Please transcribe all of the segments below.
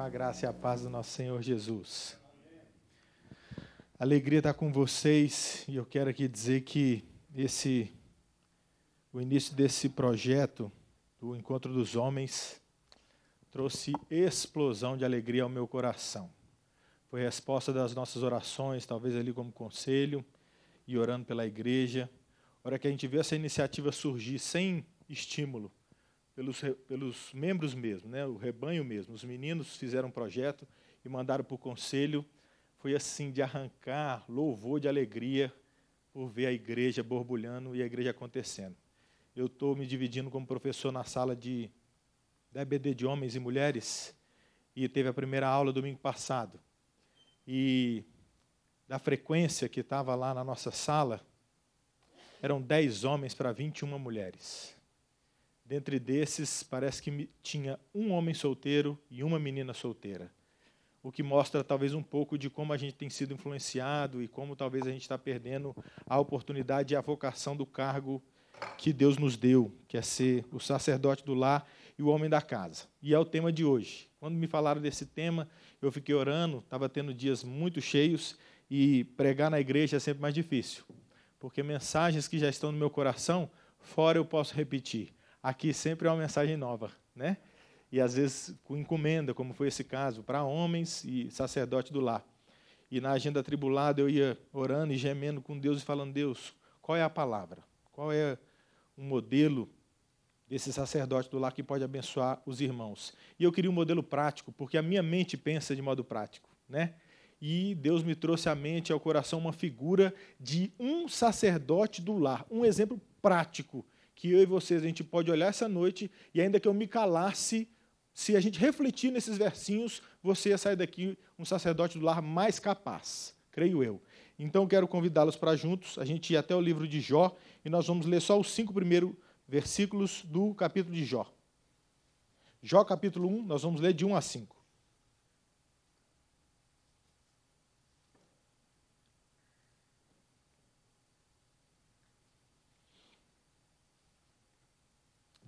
A graça e a paz do nosso Senhor Jesus. Alegria estar tá com vocês e eu quero aqui dizer que esse o início desse projeto do Encontro dos Homens trouxe explosão de alegria ao meu coração. Foi resposta das nossas orações, talvez ali como conselho e orando pela igreja. hora que a gente vê essa iniciativa surgir sem estímulo, pelos, pelos membros mesmo, né, o rebanho mesmo. Os meninos fizeram um projeto e mandaram para o conselho. Foi assim de arrancar louvor de alegria por ver a igreja borbulhando e a igreja acontecendo. Eu estou me dividindo como professor na sala de DBD de homens e mulheres e teve a primeira aula domingo passado. E da frequência que estava lá na nossa sala, eram 10 homens para 21 mulheres. Dentre desses, parece que tinha um homem solteiro e uma menina solteira. O que mostra talvez um pouco de como a gente tem sido influenciado e como talvez a gente está perdendo a oportunidade e a vocação do cargo que Deus nos deu, que é ser o sacerdote do lar e o homem da casa. E é o tema de hoje. Quando me falaram desse tema, eu fiquei orando, estava tendo dias muito cheios e pregar na igreja é sempre mais difícil, porque mensagens que já estão no meu coração, fora eu posso repetir, aqui sempre é uma mensagem nova, né? E às vezes com encomenda, como foi esse caso, para homens e sacerdote do lar. E na agenda tribulada eu ia orando e gemendo com Deus e falando: Deus, qual é a palavra? Qual é o modelo desse sacerdote do lar que pode abençoar os irmãos? E eu queria um modelo prático, porque a minha mente pensa de modo prático, né? E Deus me trouxe à mente, ao coração, uma figura de um sacerdote do lar, um exemplo prático que eu e vocês a gente pode olhar essa noite e ainda que eu me calasse, se a gente refletir nesses versinhos, você ia sair daqui um sacerdote do lar mais capaz, creio eu. Então quero convidá-los para juntos, a gente ir até o livro de Jó e nós vamos ler só os cinco primeiros versículos do capítulo de Jó. Jó capítulo 1, nós vamos ler de 1 a 5.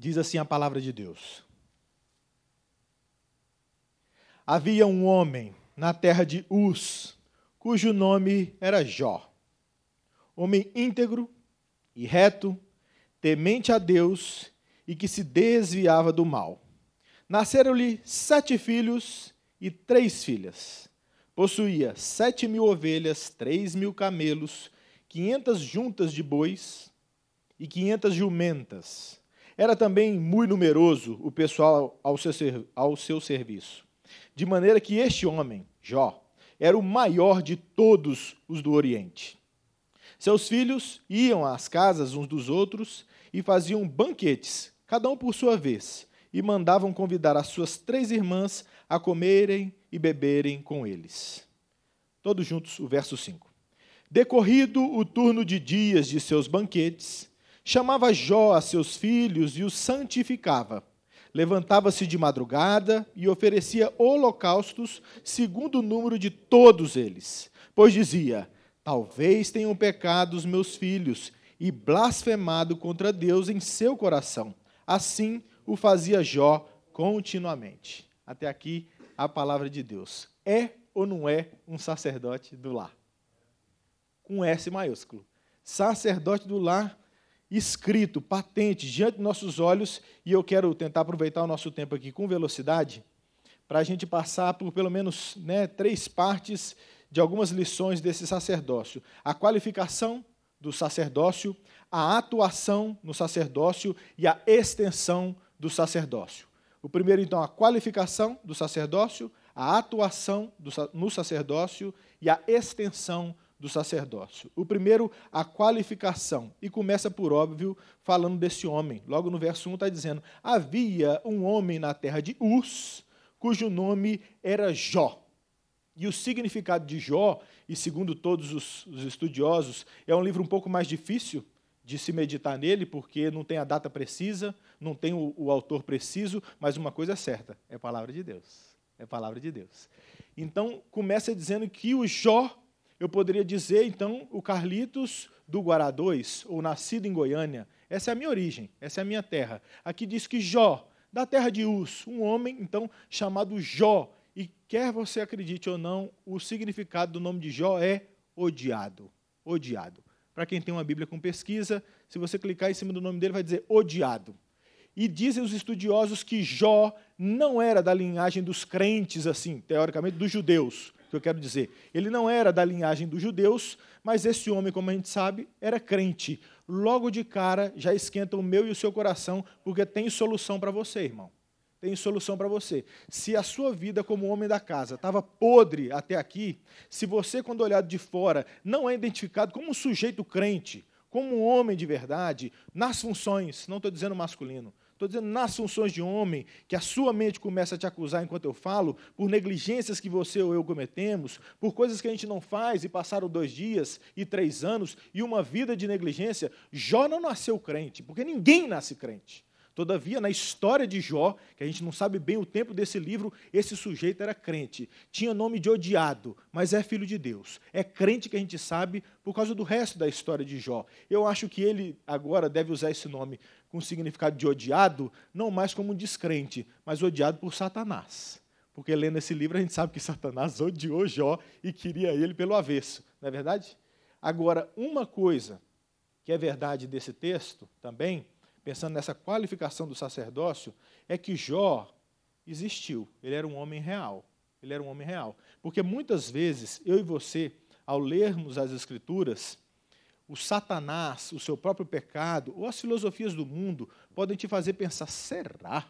Diz assim a palavra de Deus. Havia um homem na terra de Uz, cujo nome era Jó. Homem íntegro e reto, temente a Deus e que se desviava do mal. Nasceram-lhe sete filhos e três filhas. Possuía sete mil ovelhas, três mil camelos, quinhentas juntas de bois e quinhentas jumentas era também muito numeroso o pessoal ao seu, ao seu serviço. De maneira que este homem, Jó, era o maior de todos os do Oriente. Seus filhos iam às casas uns dos outros e faziam banquetes, cada um por sua vez, e mandavam convidar as suas três irmãs a comerem e beberem com eles. Todos juntos, o verso 5. Decorrido o turno de dias de seus banquetes, Chamava Jó a seus filhos e os santificava. Levantava-se de madrugada e oferecia holocaustos segundo o número de todos eles. Pois dizia: Talvez tenham pecado os meus filhos e blasfemado contra Deus em seu coração. Assim o fazia Jó continuamente. Até aqui a palavra de Deus. É ou não é um sacerdote do lar? Com S maiúsculo. Sacerdote do lar escrito, patente, diante de nossos olhos, e eu quero tentar aproveitar o nosso tempo aqui com velocidade, para a gente passar por pelo menos né, três partes de algumas lições desse sacerdócio: a qualificação do sacerdócio, a atuação no sacerdócio e a extensão do sacerdócio. O primeiro, então, a qualificação do sacerdócio, a atuação do, no sacerdócio e a extensão do sacerdócio. O primeiro, a qualificação, e começa por óbvio falando desse homem. Logo no verso 1 está dizendo: Havia um homem na terra de Uz, cujo nome era Jó. E o significado de Jó, e segundo todos os, os estudiosos, é um livro um pouco mais difícil de se meditar nele, porque não tem a data precisa, não tem o, o autor preciso, mas uma coisa é certa: é palavra de Deus. É palavra de Deus. Então, começa dizendo que o Jó eu poderia dizer, então, o Carlitos do Guará 2, ou nascido em Goiânia. Essa é a minha origem, essa é a minha terra. Aqui diz que Jó, da terra de Uz, um homem, então, chamado Jó. E quer você acredite ou não, o significado do nome de Jó é odiado. Odiado. Para quem tem uma Bíblia com pesquisa, se você clicar em cima do nome dele, vai dizer odiado. E dizem os estudiosos que Jó não era da linhagem dos crentes, assim, teoricamente, dos judeus que eu quero dizer? Ele não era da linhagem dos judeus, mas esse homem, como a gente sabe, era crente. Logo de cara já esquenta o meu e o seu coração, porque tem solução para você, irmão. Tem solução para você. Se a sua vida como homem da casa estava podre até aqui, se você, quando olhado de fora, não é identificado como um sujeito crente, como um homem de verdade, nas funções, não estou dizendo masculino, Estou dizendo nas funções de homem, que a sua mente começa a te acusar enquanto eu falo, por negligências que você ou eu cometemos, por coisas que a gente não faz e passaram dois dias e três anos e uma vida de negligência. Jó não nasceu crente, porque ninguém nasce crente. Todavia, na história de Jó, que a gente não sabe bem o tempo desse livro, esse sujeito era crente. Tinha nome de odiado, mas é filho de Deus. É crente que a gente sabe por causa do resto da história de Jó. Eu acho que ele agora deve usar esse nome com o significado de odiado, não mais como descrente, mas odiado por Satanás. Porque lendo esse livro a gente sabe que Satanás odiou Jó e queria ele pelo avesso, não é verdade? Agora, uma coisa que é verdade desse texto também, pensando nessa qualificação do sacerdócio, é que Jó existiu, ele era um homem real. Ele era um homem real. Porque muitas vezes eu e você, ao lermos as Escrituras, o Satanás, o seu próprio pecado ou as filosofias do mundo podem te fazer pensar: será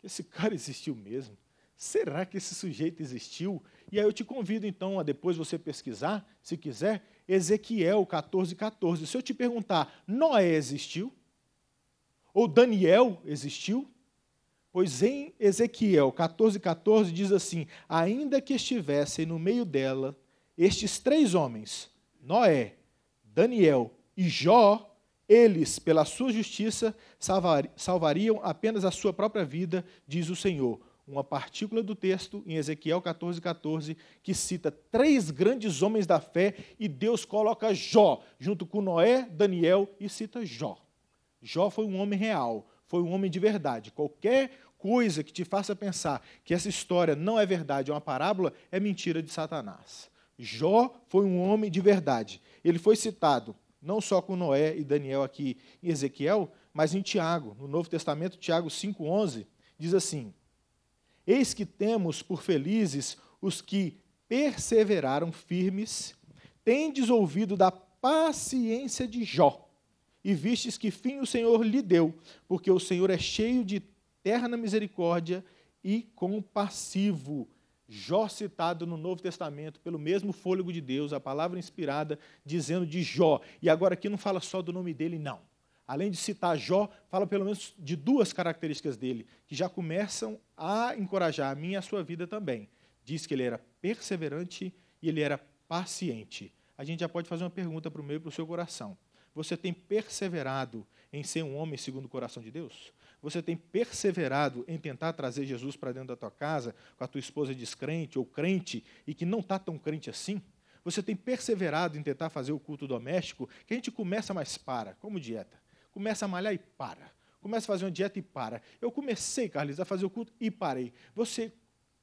que esse cara existiu mesmo? Será que esse sujeito existiu? E aí eu te convido então a depois você pesquisar, se quiser, Ezequiel 14, 14. Se eu te perguntar, Noé existiu? Ou Daniel existiu? Pois em Ezequiel 14, 14 diz assim: Ainda que estivessem no meio dela estes três homens, Noé, Daniel e Jó, eles, pela sua justiça, salvariam apenas a sua própria vida, diz o Senhor. Uma partícula do texto, em Ezequiel 14, 14, que cita três grandes homens da fé, e Deus coloca Jó, junto com Noé, Daniel, e cita Jó. Jó foi um homem real, foi um homem de verdade. Qualquer coisa que te faça pensar que essa história não é verdade, é uma parábola, é mentira de Satanás. Jó foi um homem de verdade. Ele foi citado não só com Noé e Daniel aqui em Ezequiel, mas em Tiago, no Novo Testamento, Tiago 5:11, diz assim: Eis que temos por felizes os que perseveraram firmes, tendes ouvido da paciência de Jó, e vistes que fim o Senhor lhe deu, porque o Senhor é cheio de terna misericórdia e compassivo. Jó citado no Novo Testamento pelo mesmo fôlego de Deus, a palavra inspirada, dizendo de Jó. E agora aqui não fala só do nome dele, não. Além de citar Jó, fala pelo menos de duas características dele, que já começam a encorajar a minha e a sua vida também. Diz que ele era perseverante e ele era paciente. A gente já pode fazer uma pergunta para o meu e para o seu coração. Você tem perseverado em ser um homem segundo o coração de Deus? você tem perseverado em tentar trazer Jesus para dentro da tua casa, com a tua esposa descrente ou crente, e que não está tão crente assim? Você tem perseverado em tentar fazer o culto doméstico, que a gente começa, mas para, como dieta. Começa a malhar e para. Começa a fazer uma dieta e para. Eu comecei, Carlos, a fazer o culto e parei. Você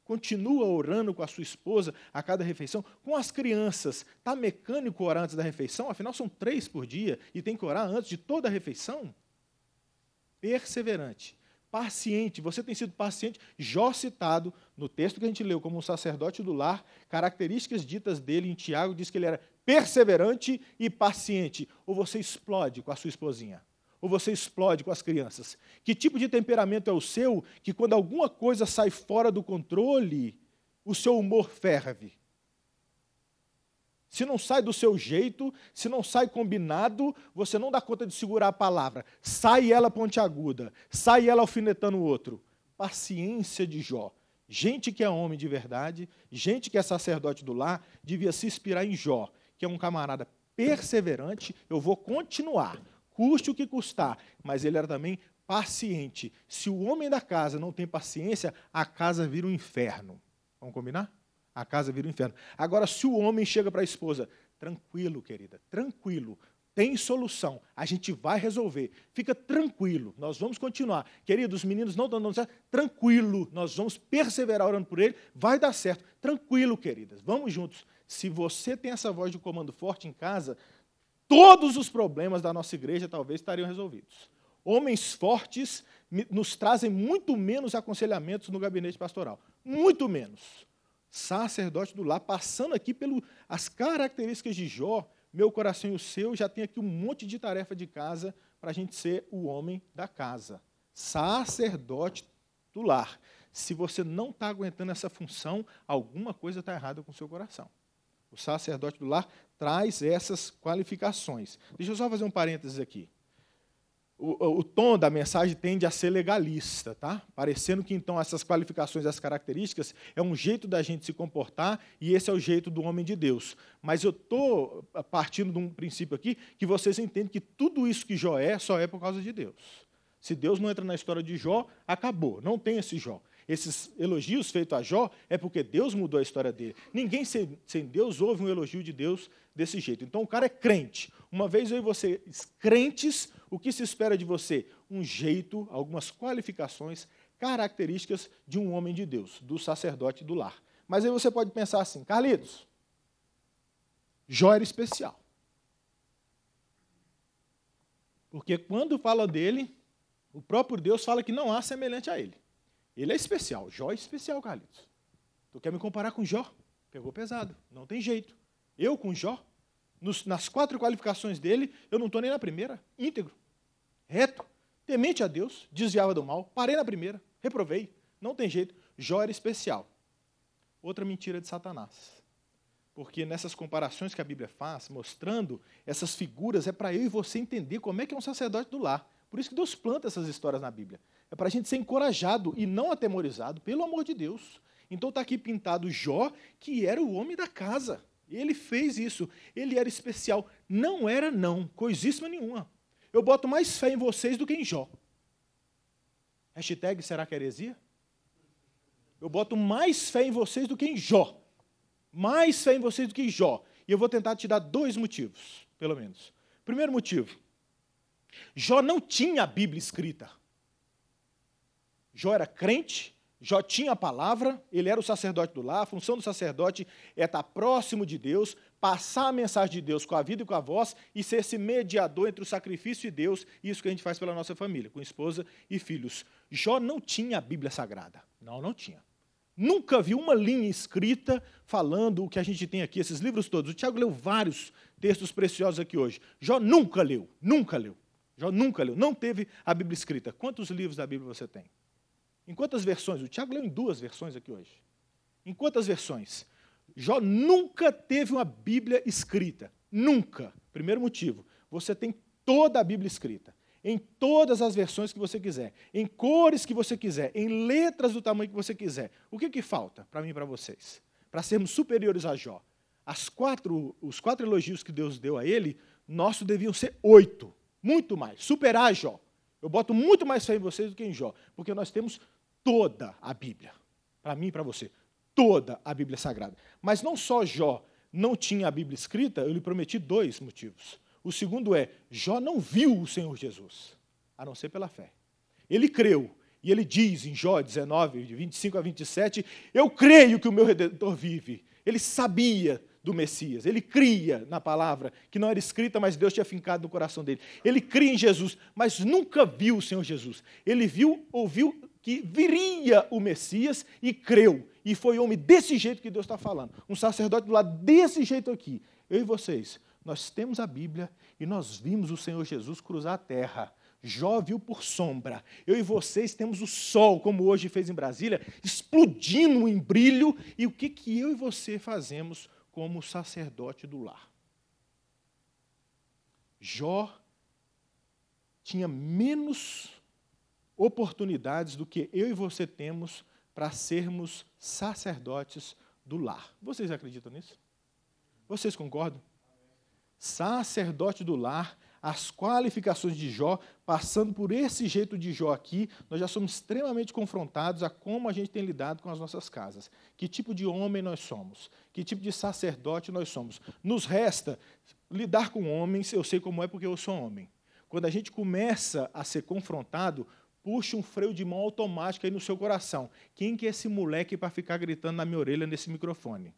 continua orando com a sua esposa a cada refeição, com as crianças. Está mecânico orar antes da refeição? Afinal, são três por dia e tem que orar antes de toda a refeição? perseverante, paciente. Você tem sido paciente, Jó citado no texto que a gente leu como um sacerdote do lar, características ditas dele em Tiago, diz que ele era perseverante e paciente. Ou você explode com a sua esposinha ou você explode com as crianças? Que tipo de temperamento é o seu que, quando alguma coisa sai fora do controle, o seu humor ferve? Se não sai do seu jeito, se não sai combinado, você não dá conta de segurar a palavra. Sai ela pontiaguda, sai ela alfinetando o outro. Paciência de Jó. Gente que é homem de verdade, gente que é sacerdote do lar, devia se inspirar em Jó, que é um camarada perseverante. Eu vou continuar, custe o que custar. Mas ele era também paciente. Se o homem da casa não tem paciência, a casa vira um inferno. Vamos combinar? a casa vira um inferno. Agora, se o homem chega para a esposa, tranquilo, querida, tranquilo, tem solução, a gente vai resolver, fica tranquilo, nós vamos continuar. Querido, os meninos não estão dando certo, tranquilo, nós vamos perseverar orando por ele, vai dar certo, tranquilo, queridas, vamos juntos. Se você tem essa voz de comando forte em casa, todos os problemas da nossa igreja talvez estariam resolvidos. Homens fortes nos trazem muito menos aconselhamentos no gabinete pastoral, muito menos sacerdote do lar, passando aqui pelas características de Jó, meu coração e o seu, já tem aqui um monte de tarefa de casa para a gente ser o homem da casa. Sacerdote do lar. Se você não está aguentando essa função, alguma coisa está errada com o seu coração. O sacerdote do lar traz essas qualificações. Deixa eu só fazer um parênteses aqui o, o, tom da mensagem tende a ser legalista, tá? Parecendo que então essas qualificações, essas características é um jeito da gente se comportar e esse é o jeito do homem de Deus. Mas eu tô partindo de um princípio aqui que vocês entendem que tudo isso que Jó é só é por causa de Deus. Se Deus não entra na história de Jó, acabou. Não tem esse Jó. Esses elogios feitos a Jó é porque Deus mudou a história dele. Ninguém sem, sem Deus ouve um elogio de Deus desse jeito. Então o cara é crente. Uma vez eu e você, crentes, o que se espera de você? Um jeito, algumas qualificações, características de um homem de Deus, do sacerdote do lar. Mas aí você pode pensar assim, Carlitos, Jó era especial. Porque quando fala dele, o próprio Deus fala que não há semelhante a ele. Ele é especial. Jó é especial, Carlitos. Tu quer me comparar com Jó? Pegou pesado. Não tem jeito. Eu com Jó? Nos, nas quatro qualificações dele, eu não estou nem na primeira. Íntegro, reto, temente a Deus, desviava do mal, parei na primeira, reprovei. Não tem jeito. Jó era especial. Outra mentira de Satanás. Porque nessas comparações que a Bíblia faz, mostrando essas figuras, é para eu e você entender como é que é um sacerdote do lar. Por isso que Deus planta essas histórias na Bíblia. É para a gente ser encorajado e não atemorizado, pelo amor de Deus. Então está aqui pintado Jó, que era o homem da casa. Ele fez isso. Ele era especial. Não era, não. Coisíssima nenhuma. Eu boto mais fé em vocês do que em Jó. Hashtag será que é heresia? Eu boto mais fé em vocês do que em Jó. Mais fé em vocês do que em Jó. E eu vou tentar te dar dois motivos, pelo menos. Primeiro motivo: Jó não tinha a Bíblia escrita. Jó era crente, Jó tinha a palavra, ele era o sacerdote do lar, a função do sacerdote é estar próximo de Deus, passar a mensagem de Deus com a vida e com a voz e ser esse mediador entre o sacrifício e Deus, isso que a gente faz pela nossa família, com esposa e filhos. Jó não tinha a Bíblia Sagrada. Não, não tinha. Nunca vi uma linha escrita falando o que a gente tem aqui, esses livros todos. O Tiago leu vários textos preciosos aqui hoje. Jó nunca leu, nunca leu. Jó nunca leu, não teve a Bíblia escrita. Quantos livros da Bíblia você tem? Em quantas versões? O Tiago leu em duas versões aqui hoje. Em quantas versões? Jó nunca teve uma Bíblia escrita. Nunca. Primeiro motivo, você tem toda a Bíblia escrita. Em todas as versões que você quiser, em cores que você quiser, em letras do tamanho que você quiser. O que, que falta para mim e para vocês? Para sermos superiores a Jó. As quatro, os quatro elogios que Deus deu a ele, nosso deviam ser oito. Muito mais. Superar Jó. Eu boto muito mais fé em vocês do que em Jó, porque nós temos toda a Bíblia. Para mim e para você. Toda a Bíblia Sagrada. Mas não só Jó não tinha a Bíblia escrita, eu lhe prometi dois motivos. O segundo é: Jó não viu o Senhor Jesus, a não ser pela fé. Ele creu. E ele diz em Jó 19, de 25 a 27, eu creio que o meu redentor vive. Ele sabia do Messias. Ele cria na palavra, que não era escrita, mas Deus tinha fincado no coração dele. Ele cria em Jesus, mas nunca viu o Senhor Jesus. Ele viu, ouviu que viria o Messias e creu. E foi homem desse jeito que Deus está falando. Um sacerdote do lado desse jeito aqui. Eu e vocês, nós temos a Bíblia e nós vimos o Senhor Jesus cruzar a terra. Jó viu por sombra. Eu e vocês temos o sol, como hoje fez em Brasília, explodindo em brilho. E o que, que eu e você fazemos como sacerdote do lar? Jó tinha menos oportunidades do que eu e você temos para sermos sacerdotes do lar. Vocês acreditam nisso? Vocês concordam? Sacerdote do lar, as qualificações de Jó, passando por esse jeito de Jó aqui, nós já somos extremamente confrontados a como a gente tem lidado com as nossas casas. Que tipo de homem nós somos? Que tipo de sacerdote nós somos? Nos resta lidar com homens, eu sei como é porque eu sou homem. Quando a gente começa a ser confrontado puxa um freio de mão automático aí no seu coração. Quem que é esse moleque para ficar gritando na minha orelha nesse microfone?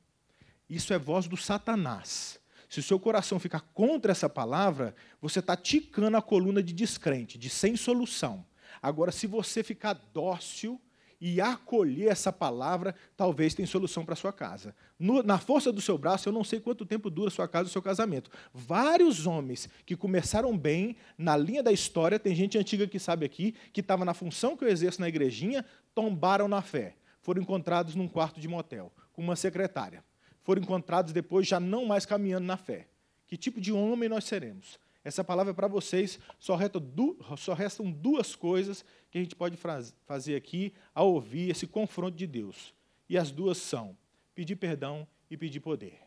Isso é voz do Satanás. Se o seu coração ficar contra essa palavra, você está ticando a coluna de descrente, de sem solução. Agora, se você ficar dócil, e acolher essa palavra, talvez tenha solução para a sua casa. No, na força do seu braço, eu não sei quanto tempo dura a sua casa, o seu casamento. Vários homens que começaram bem na linha da história, tem gente antiga que sabe aqui, que estava na função que eu exerço na igrejinha, tombaram na fé. Foram encontrados num quarto de motel, com uma secretária. Foram encontrados depois já não mais caminhando na fé. Que tipo de homem nós seremos? Essa palavra é para vocês. Só, restam duas coisas que a gente pode fazer aqui ao ouvir esse confronto de Deus. E as duas são pedir perdão e pedir poder.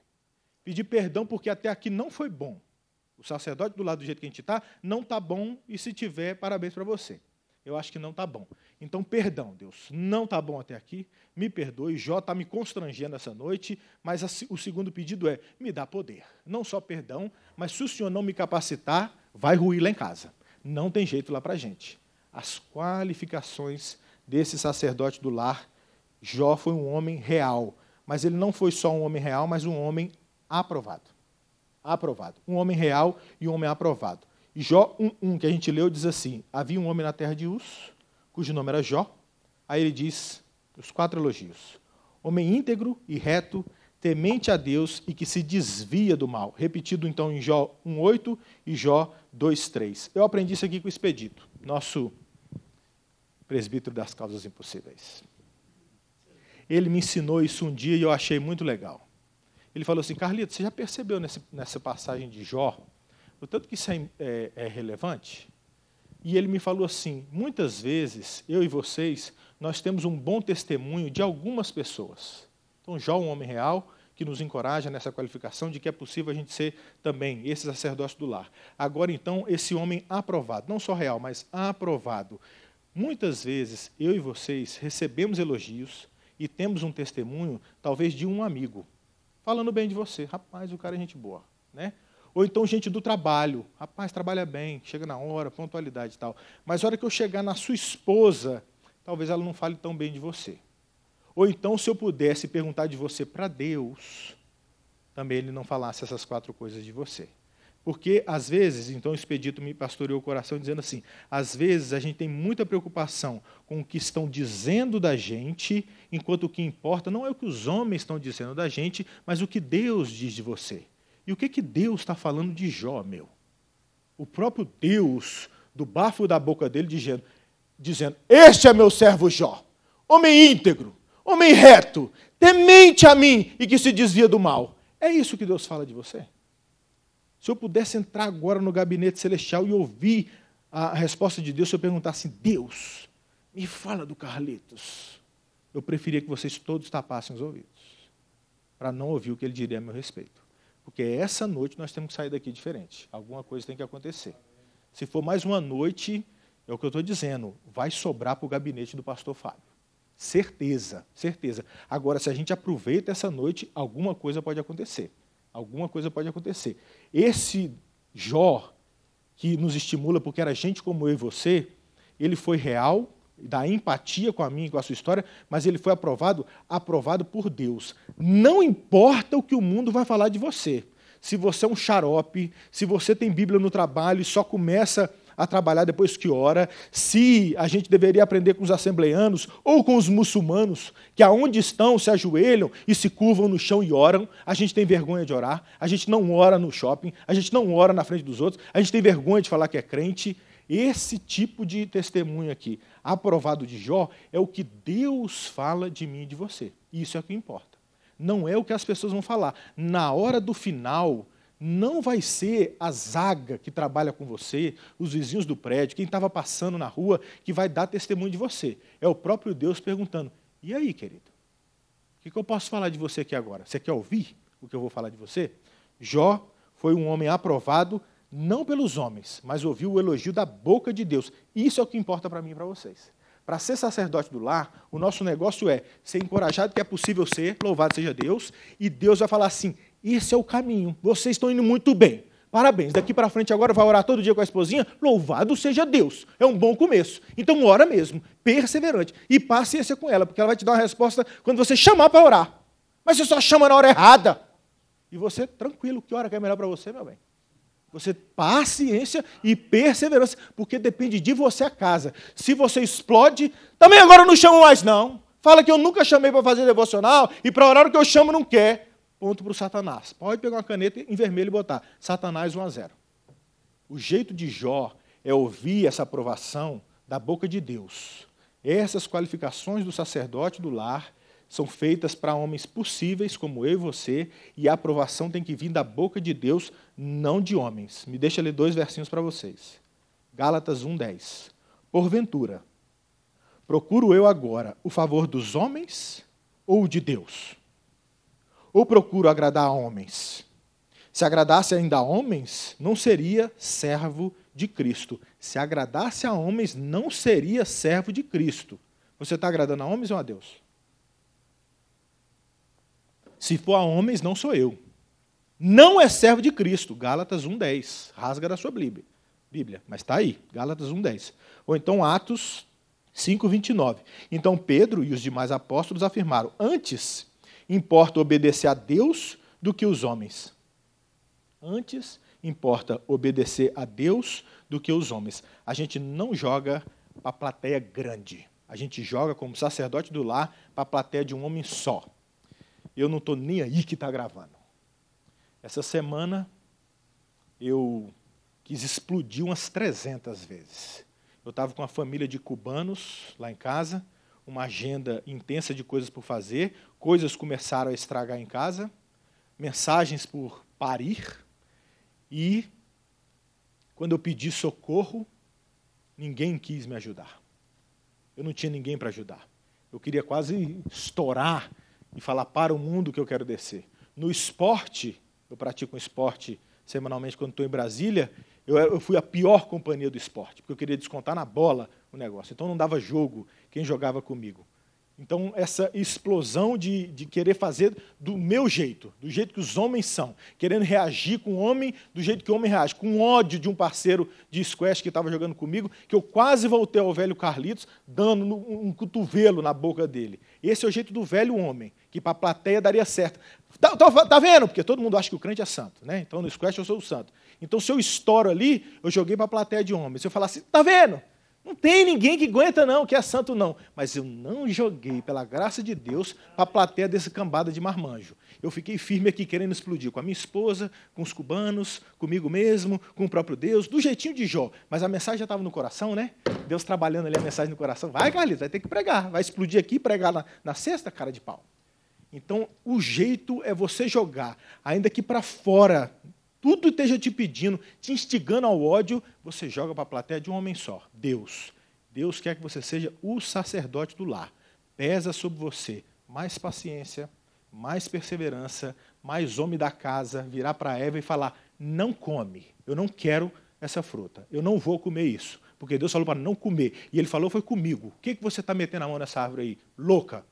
Pedir perdão porque até aqui não foi bom. O sacerdote do lado do jeito que a gente está, não está bom, e se tiver, parabéns para você. Eu acho que não está bom. Então, perdão, Deus, não está bom até aqui, me perdoe, Jó está me constrangendo essa noite, mas a, o segundo pedido é, me dá poder. Não só perdão, mas se o Senhor não me capacitar, vai ruir lá em casa. Não tem jeito lá para a gente as qualificações desse sacerdote do lar. Jó foi um homem real, mas ele não foi só um homem real, mas um homem aprovado. Aprovado. Um homem real e um homem aprovado. E Jó 1:1 que a gente leu diz assim: Havia um homem na terra de Uz, cujo nome era Jó. Aí ele diz os quatro elogios: Homem íntegro e reto, temente a Deus e que se desvia do mal. Repetido então em Jó 1,8 e Jó 2,3. Eu aprendi isso aqui com o Expedito, nosso presbítero das causas impossíveis. Ele me ensinou isso um dia e eu achei muito legal. Ele falou assim: Carlito, você já percebeu nesse, nessa passagem de Jó o tanto que isso é, é, é relevante? E ele me falou assim: muitas vezes, eu e vocês, nós temos um bom testemunho de algumas pessoas. Então, Jó, um homem real, que nos encoraja nessa qualificação de que é possível a gente ser também esse sacerdócio do lar. Agora, então, esse homem aprovado, não só real, mas aprovado, Muitas vezes eu e vocês recebemos elogios e temos um testemunho, talvez de um amigo, falando bem de você. Rapaz, o cara é gente boa. Né? Ou então gente do trabalho. Rapaz, trabalha bem, chega na hora, pontualidade e tal. Mas na hora que eu chegar na sua esposa, talvez ela não fale tão bem de você. Ou então, se eu pudesse perguntar de você para Deus, também ele não falasse essas quatro coisas de você. Porque, às vezes, então o Expedito me pastoreou o coração dizendo assim: às vezes a gente tem muita preocupação com o que estão dizendo da gente, enquanto o que importa não é o que os homens estão dizendo da gente, mas o que Deus diz de você. E o que, que Deus está falando de Jó, meu? O próprio Deus, do bafo da boca dele, dizendo, dizendo: Este é meu servo Jó, homem íntegro, homem reto, temente a mim e que se desvia do mal. É isso que Deus fala de você? Se eu pudesse entrar agora no gabinete celestial e ouvir a resposta de Deus, se eu perguntasse, assim, Deus, me fala do Carlitos, eu preferia que vocês todos tapassem os ouvidos, para não ouvir o que ele diria a meu respeito. Porque essa noite nós temos que sair daqui diferente. Alguma coisa tem que acontecer. Se for mais uma noite, é o que eu estou dizendo, vai sobrar para o gabinete do pastor Fábio. Certeza, certeza. Agora, se a gente aproveita essa noite, alguma coisa pode acontecer. Alguma coisa pode acontecer. Esse Jó, que nos estimula porque era gente como eu e você, ele foi real, da empatia com a minha e com a sua história, mas ele foi aprovado, aprovado por Deus. Não importa o que o mundo vai falar de você. Se você é um xarope, se você tem Bíblia no trabalho e só começa a trabalhar depois que ora, se a gente deveria aprender com os assembleanos ou com os muçulmanos, que aonde estão se ajoelham e se curvam no chão e oram, a gente tem vergonha de orar, a gente não ora no shopping, a gente não ora na frente dos outros, a gente tem vergonha de falar que é crente. Esse tipo de testemunho aqui, aprovado de Jó, é o que Deus fala de mim e de você. Isso é o que importa. Não é o que as pessoas vão falar. Na hora do final, não vai ser a zaga que trabalha com você, os vizinhos do prédio, quem estava passando na rua, que vai dar testemunho de você. É o próprio Deus perguntando: e aí, querido? O que, que eu posso falar de você aqui agora? Você quer ouvir o que eu vou falar de você? Jó foi um homem aprovado, não pelos homens, mas ouviu o elogio da boca de Deus. Isso é o que importa para mim e para vocês. Para ser sacerdote do lar, o nosso negócio é ser encorajado que é possível ser, louvado seja Deus, e Deus vai falar assim: esse é o caminho. Vocês estão indo muito bem. Parabéns. Daqui para frente agora vai orar todo dia com a esposinha? Louvado seja Deus. É um bom começo. Então ora mesmo, perseverante e paciência com ela, porque ela vai te dar uma resposta quando você chamar para orar. Mas você só chama na hora errada. E você tranquilo, que hora que é melhor para você, meu bem? Você paciência e perseverança, porque depende de você a casa. Se você explode, também agora eu não chamo mais não. Fala que eu nunca chamei para fazer devocional e para orar o que eu chamo não quer ponto para o Satanás. Pode pegar uma caneta em vermelho e botar Satanás 1 a 0. O jeito de Jó é ouvir essa aprovação da boca de Deus. Essas qualificações do sacerdote do lar são feitas para homens possíveis como eu e você, e a aprovação tem que vir da boca de Deus, não de homens. Me deixa ler dois versinhos para vocês. Gálatas 1:10. Porventura, procuro eu agora o favor dos homens ou o de Deus? ou procuro agradar a homens? Se agradasse ainda a homens, não seria servo de Cristo. Se agradasse a homens, não seria servo de Cristo. Você está agradando a homens ou a Deus? Se for a homens, não sou eu. Não é servo de Cristo. Gálatas 1,10. Rasga da sua Bíblia. Bíblia, mas está aí, Gálatas 1,10. Ou então Atos 5,29. Então Pedro e os demais apóstolos afirmaram: Antes, importa obedecer a Deus do que os homens. Antes, importa obedecer a Deus do que os homens. A gente não joga para a plateia grande. A gente joga como sacerdote do lar para a plateia de um homem só. Eu não estou nem aí que está gravando. Essa semana eu quis explodir umas 300 vezes. Eu estava com uma família de cubanos lá em casa uma agenda intensa de coisas por fazer, coisas começaram a estragar em casa, mensagens por parir, e quando eu pedi socorro, ninguém quis me ajudar. Eu não tinha ninguém para ajudar. Eu queria quase estourar e falar para o mundo que eu quero descer. No esporte, eu pratico um esporte semanalmente quando estou em Brasília, eu, fui a pior companhia do esporte, porque eu queria descontar na bola o negócio. Então não dava jogo quem jogava comigo. Então, essa explosão de, de querer fazer do meu jeito, do jeito que os homens são, querendo reagir com o homem do jeito que o homem reage, com ódio de um parceiro de squash que estava jogando comigo, que eu quase voltei ao velho Carlitos, dando um cotovelo na boca dele. Esse é o jeito do velho homem, que para a plateia daria certo. Tá, tá, tá, vendo? Porque todo mundo acha que o crente é santo, né? Então, no squash eu sou o santo. Então, se eu estouro ali, eu joguei para a plateia de homens. Se eu falasse, tá vendo? Não tem ninguém que aguenta, não, que é santo, não. Mas eu não joguei, pela graça de Deus, para a plateia desse cambada de marmanjo. Eu fiquei firme aqui, querendo explodir, com a minha esposa, com os cubanos, comigo mesmo, com o próprio Deus, do jeitinho de Jó. Mas a mensagem já estava no coração, né? Deus trabalhando ali a mensagem no coração. Vai, Carlitos, vai ter que pregar. Vai explodir aqui, pregar na, na sexta, cara de pau. Então, o jeito é você jogar, ainda que para fora tudo esteja te pedindo, te instigando ao ódio, você joga para a plateia de um homem só, Deus. Deus quer que você seja o sacerdote do lar. Pesa sobre você mais paciência, mais perseverança, mais homem da casa, virar para Eva e falar: não come, eu não quero essa fruta, eu não vou comer isso. Porque Deus falou para não comer. E ele falou: foi comigo. O que, que você está metendo a mão nessa árvore aí? Louca.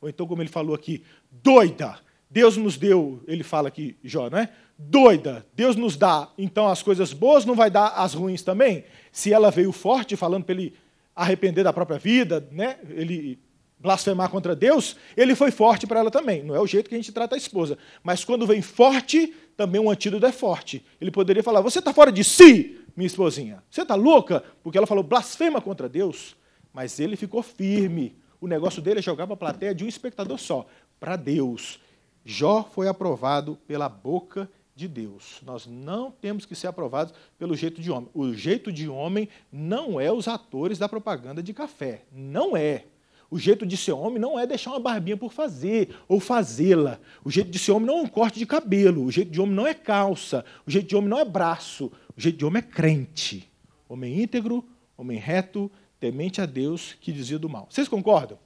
Ou então, como ele falou aqui, doida. Deus nos deu, ele fala aqui, Jó, né? Doida, Deus nos dá, então as coisas boas não vai dar as ruins também? Se ela veio forte, falando para ele arrepender da própria vida, né? Ele blasfemar contra Deus, ele foi forte para ela também. Não é o jeito que a gente trata a esposa. Mas quando vem forte, também um antídoto é forte. Ele poderia falar: Você está fora de si, minha esposinha. Você está louca? Porque ela falou blasfema contra Deus. Mas ele ficou firme. O negócio dele é jogar para a plateia de um espectador só, para Deus. Jó foi aprovado pela boca de Deus. Nós não temos que ser aprovados pelo jeito de homem. O jeito de homem não é os atores da propaganda de café. Não é. O jeito de ser homem não é deixar uma barbinha por fazer ou fazê-la. O jeito de ser homem não é um corte de cabelo. O jeito de homem não é calça. O jeito de homem não é braço. O jeito de homem é crente. Homem íntegro, homem reto, temente a Deus que dizia do mal. Vocês concordam?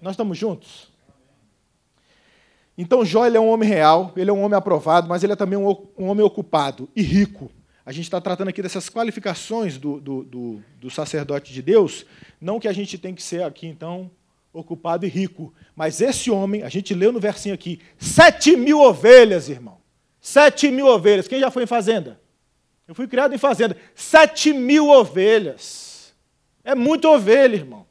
Nós estamos juntos? Então Jó ele é um homem real, ele é um homem aprovado, mas ele é também um, um homem ocupado e rico. A gente está tratando aqui dessas qualificações do, do, do, do sacerdote de Deus, não que a gente tem que ser aqui, então, ocupado e rico. Mas esse homem, a gente leu no versinho aqui, sete mil ovelhas, irmão. Sete mil ovelhas. Quem já foi em fazenda? Eu fui criado em fazenda. Sete mil ovelhas. É muita ovelha, irmão.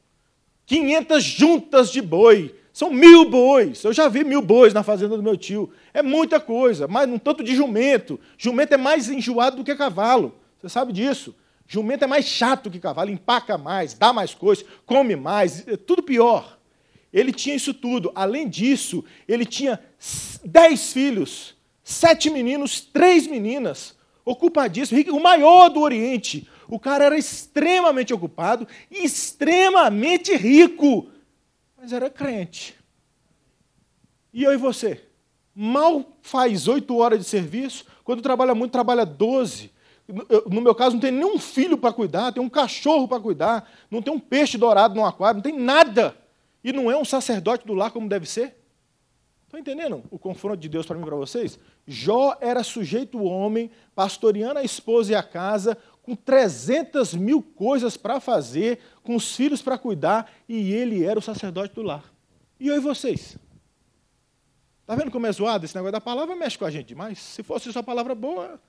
Quinhentas juntas de boi. São mil bois. Eu já vi mil bois na fazenda do meu tio. É muita coisa, mas um tanto de jumento. Jumento é mais enjoado do que cavalo. Você sabe disso. Jumento é mais chato que cavalo, empaca mais, dá mais coisas, come mais, é tudo pior. Ele tinha isso tudo. Além disso, ele tinha dez filhos, sete meninos, três meninas, ocupadíssimo, o maior do Oriente. O cara era extremamente ocupado, extremamente rico mas era crente. E eu e você? Mal faz oito horas de serviço, quando trabalha muito, trabalha doze. No meu caso, não tem nenhum filho para cuidar, tem um cachorro para cuidar, não tem um peixe dourado no aquário, não tem nada. E não é um sacerdote do lar como deve ser? Estão entendendo o confronto de Deus para mim e para vocês? Jó era sujeito homem, pastoreando a esposa e a casa, com 300 mil coisas para fazer, com os filhos para cuidar, e ele era o sacerdote do lar. E eu e vocês? Está vendo como é zoado esse negócio da palavra? Mexe com a gente demais. Se fosse só palavra boa,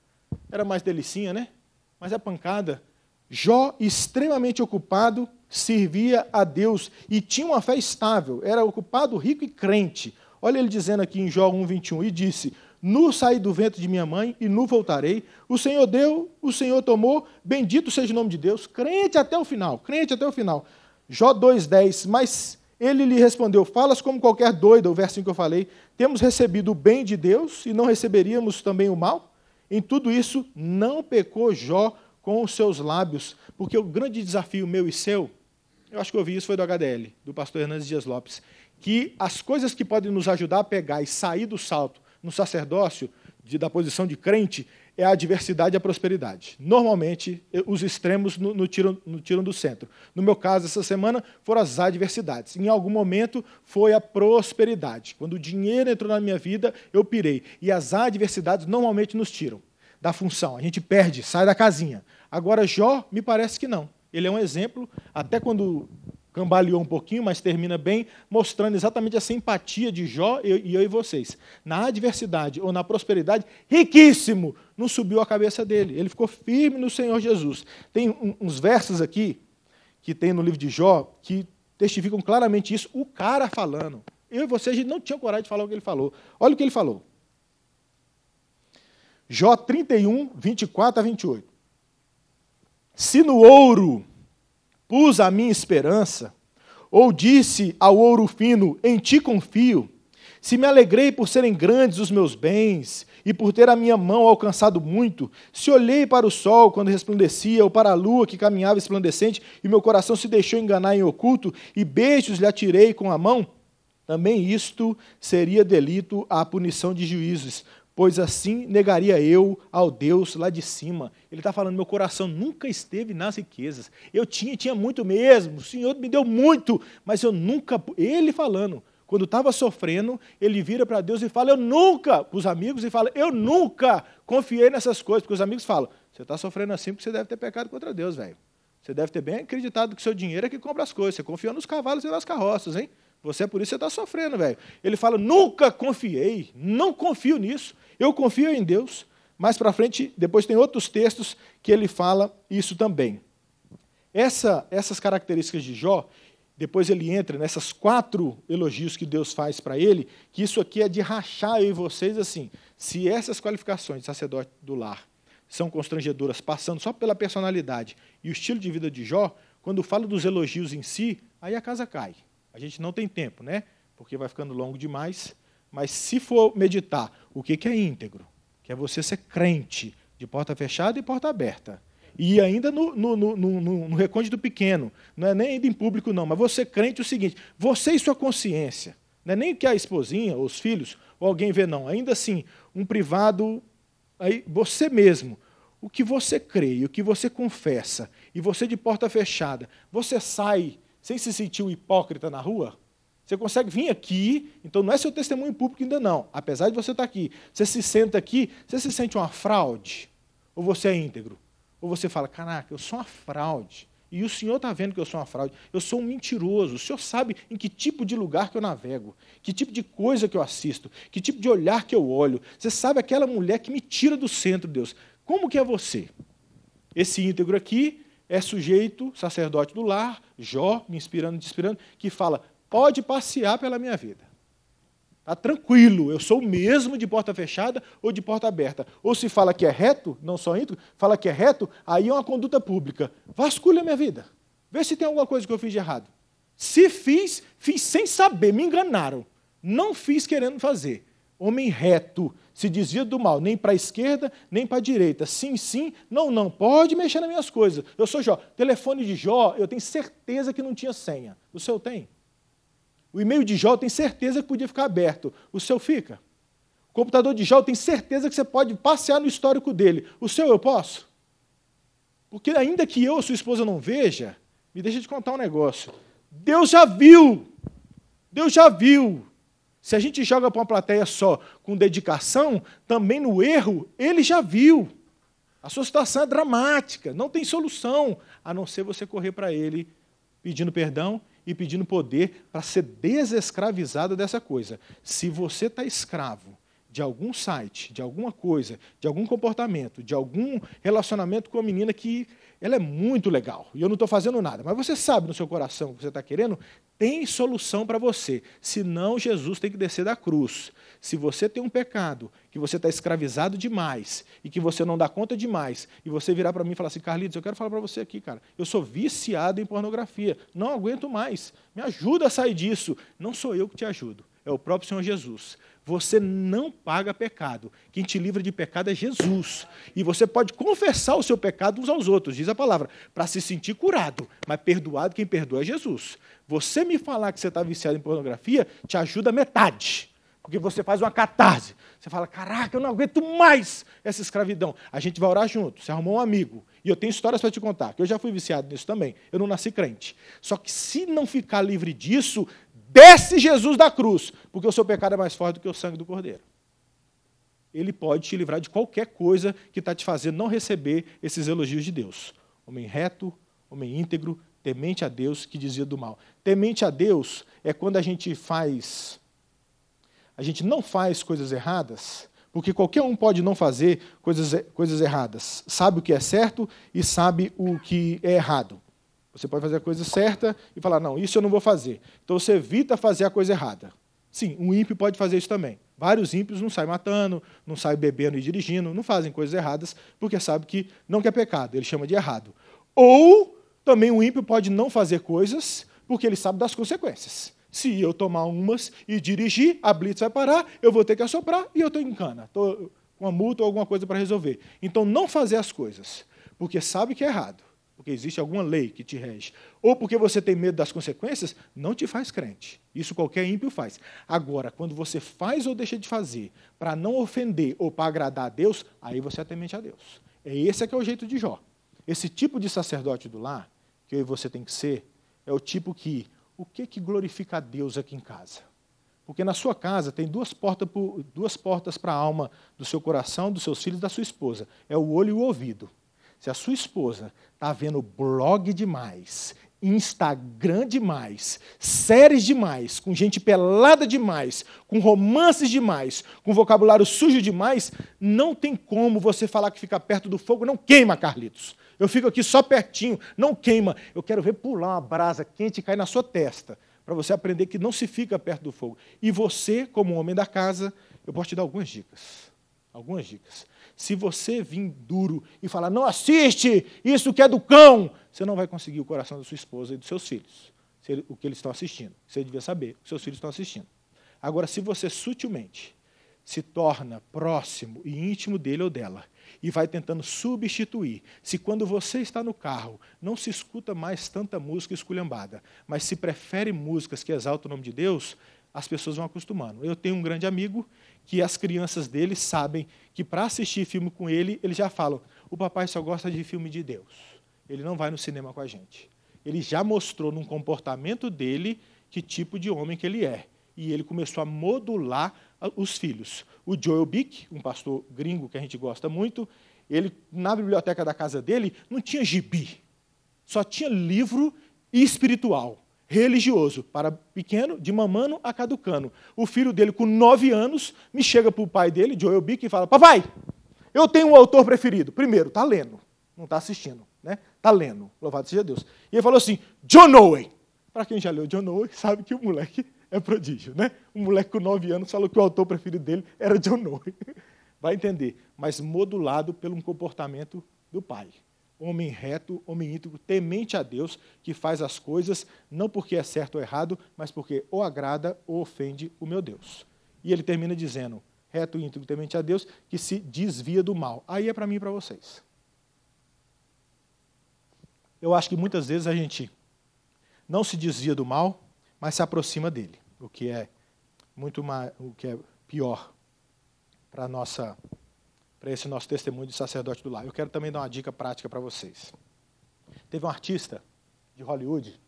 era mais delicinha, né? Mas é pancada. Jó, extremamente ocupado, servia a Deus e tinha uma fé estável. Era ocupado, rico e crente. Olha ele dizendo aqui em Jó 1,21, e disse: Nu saí do vento de minha mãe e nu voltarei. O Senhor deu, o Senhor tomou. Bendito seja o nome de Deus. Crente até o final, crente até o final. Jó 2,10. Mas ele lhe respondeu: Falas como qualquer doido, o versículo que eu falei. Temos recebido o bem de Deus e não receberíamos também o mal? Em tudo isso, não pecou Jó com os seus lábios, porque o grande desafio meu e seu, eu acho que eu ouvi isso foi do HDL, do pastor Hernandes Dias Lopes, que as coisas que podem nos ajudar a pegar e sair do salto no sacerdócio, de, da posição de crente, é a adversidade e a prosperidade. Normalmente, eh, os extremos no, no, tiram, no tiram do centro. No meu caso, essa semana, foram as adversidades. Em algum momento, foi a prosperidade. Quando o dinheiro entrou na minha vida, eu pirei. E as adversidades normalmente nos tiram da função. A gente perde, sai da casinha. Agora, Jó, me parece que não. Ele é um exemplo, até quando cambaleou um pouquinho, mas termina bem, mostrando exatamente essa empatia de Jó e eu, eu, e vocês. Na adversidade ou na prosperidade, riquíssimo, não subiu a cabeça dele. Ele ficou firme no Senhor Jesus. Tem um, uns versos aqui que tem no livro de Jó que testificam claramente isso. O cara falando. Eu e vocês a gente não tinha coragem de falar o que ele falou. Olha o que ele falou. Jó 31, 24 a 28. Se no ouro pus a minha esperança, ou disse ao ouro fino: Em ti confio, se me alegrei por serem grandes os meus bens e por ter a minha mão alcançado muito, se olhei para o sol quando resplandecia, ou para a lua que caminhava resplandecente, e meu coração se deixou enganar em oculto, e beijos lhe atirei com a mão, também isto seria delito à punição de juízes, pois assim negaria eu ao Deus lá de cima. Ele está falando: meu coração nunca esteve nas riquezas. Eu tinha, tinha muito mesmo, o Senhor me deu muito, mas eu nunca. Ele falando, quando estava sofrendo, ele vira para Deus e fala: Eu nunca, os amigos, e fala: Eu nunca confiei nessas coisas, porque os amigos falam: Você está sofrendo assim porque você deve ter pecado contra Deus, velho. Você deve ter bem acreditado que seu dinheiro é que compra as coisas. Você confiou nos cavalos e nas carroças, hein? Você é por isso que você está sofrendo, velho. Ele fala: Nunca confiei, não confio nisso. Eu confio em Deus. Mais para frente, depois tem outros textos que ele fala isso também. Essa, essas características de Jó, depois ele entra nessas quatro elogios que Deus faz para ele, que isso aqui é de rachar eu e vocês assim. Se essas qualificações de sacerdote do lar são constrangedoras, passando só pela personalidade e o estilo de vida de Jó, quando falo dos elogios em si, aí a casa cai. A gente não tem tempo, né? Porque vai ficando longo demais. Mas se for meditar, o que é íntegro? Que é você ser crente de porta fechada e porta aberta. E ainda no, no, no, no, no recôndito pequeno, não é nem ainda em público, não, mas você crente é o seguinte: você e sua consciência. Não é nem que a esposinha, os filhos, ou alguém vê, não. Ainda assim, um privado, aí você mesmo. O que você crê o que você confessa, e você de porta fechada, você sai sem se sentir um hipócrita na rua? Você consegue vir aqui, então não é seu testemunho público ainda não, apesar de você estar tá aqui. Você se senta aqui, você se sente uma fraude? Ou você é íntegro? Ou você fala, caraca, eu sou uma fraude. E o senhor está vendo que eu sou uma fraude. Eu sou um mentiroso. O senhor sabe em que tipo de lugar que eu navego, que tipo de coisa que eu assisto, que tipo de olhar que eu olho. Você sabe aquela mulher que me tira do centro, Deus. Como que é você? Esse íntegro aqui é sujeito, sacerdote do lar, Jó, me inspirando, e inspirando, que fala: Pode passear pela minha vida. Está tranquilo, eu sou o mesmo de porta fechada ou de porta aberta. Ou se fala que é reto, não só íntegro, fala que é reto, aí é uma conduta pública. Vasculha minha vida. Vê se tem alguma coisa que eu fiz de errado. Se fiz, fiz sem saber, me enganaram. Não fiz querendo fazer. Homem reto, se desvia do mal, nem para a esquerda, nem para a direita. Sim, sim, não, não, pode mexer nas minhas coisas. Eu sou Jó. Telefone de Jó, eu tenho certeza que não tinha senha. O seu tem? O e-mail de Jó tem certeza que podia ficar aberto. O seu fica. O computador de Jó tem certeza que você pode passear no histórico dele. O seu eu posso? Porque ainda que eu ou sua esposa não veja, me deixa de contar um negócio. Deus já viu. Deus já viu. Se a gente joga para uma plateia só com dedicação, também no erro, ele já viu. A sua situação é dramática, não tem solução, a não ser você correr para ele pedindo perdão e pedindo poder para ser desescravizada dessa coisa. Se você está escravo de algum site, de alguma coisa, de algum comportamento, de algum relacionamento com a menina que ela é muito legal e eu não estou fazendo nada, mas você sabe no seu coração que você está querendo tem solução para você. Senão, Jesus tem que descer da cruz. Se você tem um pecado, que você está escravizado demais e que você não dá conta demais, e você virar para mim e falar assim, Carlitos, eu quero falar para você aqui, cara, eu sou viciado em pornografia, não aguento mais, me ajuda a sair disso. Não sou eu que te ajudo, é o próprio Senhor Jesus você não paga pecado. Quem te livra de pecado é Jesus. E você pode confessar o seu pecado uns aos outros, diz a palavra, para se sentir curado. Mas perdoado, quem perdoa é Jesus. Você me falar que você está viciado em pornografia te ajuda metade. Porque você faz uma catarse. Você fala, caraca, eu não aguento mais essa escravidão. A gente vai orar junto. Você arrumou um amigo. E eu tenho histórias para te contar, que eu já fui viciado nisso também. Eu não nasci crente. Só que se não ficar livre disso, desce Jesus da cruz, porque o seu pecado é mais forte do que o sangue do Cordeiro. Ele pode te livrar de qualquer coisa que está te fazendo não receber esses elogios de Deus. Homem reto, homem íntegro, temente a Deus que dizia do mal. Temente a Deus é quando a gente faz. A gente não faz coisas erradas, porque qualquer um pode não fazer coisas, coisas erradas. Sabe o que é certo e sabe o que é errado. Você pode fazer a coisa certa e falar, não, isso eu não vou fazer. Então você evita fazer a coisa errada. Sim, um ímpio pode fazer isso também. Vários ímpios não saem matando, não saem bebendo e dirigindo, não fazem coisas erradas, porque sabe que não é pecado, ele chama de errado. Ou também um ímpio pode não fazer coisas porque ele sabe das consequências. Se eu tomar umas e dirigir, a blitz vai parar, eu vou ter que assoprar e eu estou em cana. Estou com uma multa ou alguma coisa para resolver. Então, não fazer as coisas, porque sabe que é errado, porque existe alguma lei que te rege, ou porque você tem medo das consequências, não te faz crente. Isso qualquer ímpio faz. Agora, quando você faz ou deixa de fazer para não ofender ou para agradar a Deus, aí você é temente a Deus. É esse é que é o jeito de Jó. Esse tipo de sacerdote do lar, que eu e você tem que ser, é o tipo que o que que glorifica a Deus aqui em casa? Porque na sua casa tem duas, duas portas para a alma do seu coração, dos seus filhos, da sua esposa. É o olho e o ouvido. Se a sua esposa está vendo blog demais, Instagram demais, séries demais, com gente pelada demais, com romances demais, com vocabulário sujo demais, não tem como você falar que fica perto do fogo, não queima, Carlitos. Eu fico aqui só pertinho, não queima. Eu quero ver pular uma brasa quente e cair na sua testa, para você aprender que não se fica perto do fogo. E você, como homem da casa, eu posso te dar algumas dicas. Algumas dicas. Se você vir duro e falar, não assiste, isso que é do cão, você não vai conseguir o coração da sua esposa e dos seus filhos, o que eles estão assistindo. Você devia saber, os seus filhos estão assistindo. Agora, se você sutilmente se torna próximo e íntimo dele ou dela, e vai tentando substituir. Se quando você está no carro, não se escuta mais tanta música esculhambada, mas se prefere músicas que exaltam o nome de Deus, as pessoas vão acostumando. Eu tenho um grande amigo que as crianças dele sabem que para assistir filme com ele, eles já falam: o papai só gosta de filme de Deus. Ele não vai no cinema com a gente. Ele já mostrou num comportamento dele que tipo de homem que ele é. E ele começou a modular os filhos. O Joel Bick, um pastor gringo que a gente gosta muito, ele na biblioteca da casa dele não tinha gibi, só tinha livro espiritual religioso, para pequeno, de mamano a caducano. O filho dele, com nove anos, me chega para o pai dele, Joel Bick, e fala: Papai, eu tenho um autor preferido. Primeiro, está lendo, não está assistindo, né? Está lendo, louvado seja Deus. E ele falou assim: John Owen. Para quem já leu John Owen, sabe que o moleque é prodígio, né? Um moleque com nove anos falou que o autor preferido dele era John Owen. Vai entender, mas modulado pelo comportamento do pai homem reto, homem íntegro, temente a Deus, que faz as coisas não porque é certo ou errado, mas porque ou agrada ou ofende o meu Deus. E ele termina dizendo: reto, íntegro, temente a Deus, que se desvia do mal. Aí é para mim e para vocês. Eu acho que muitas vezes a gente não se desvia do mal, mas se aproxima dele, o que é muito mais, o que é pior para nossa para esse nosso testemunho de sacerdote do lar. Eu quero também dar uma dica prática para vocês. Teve uma artista de Hollywood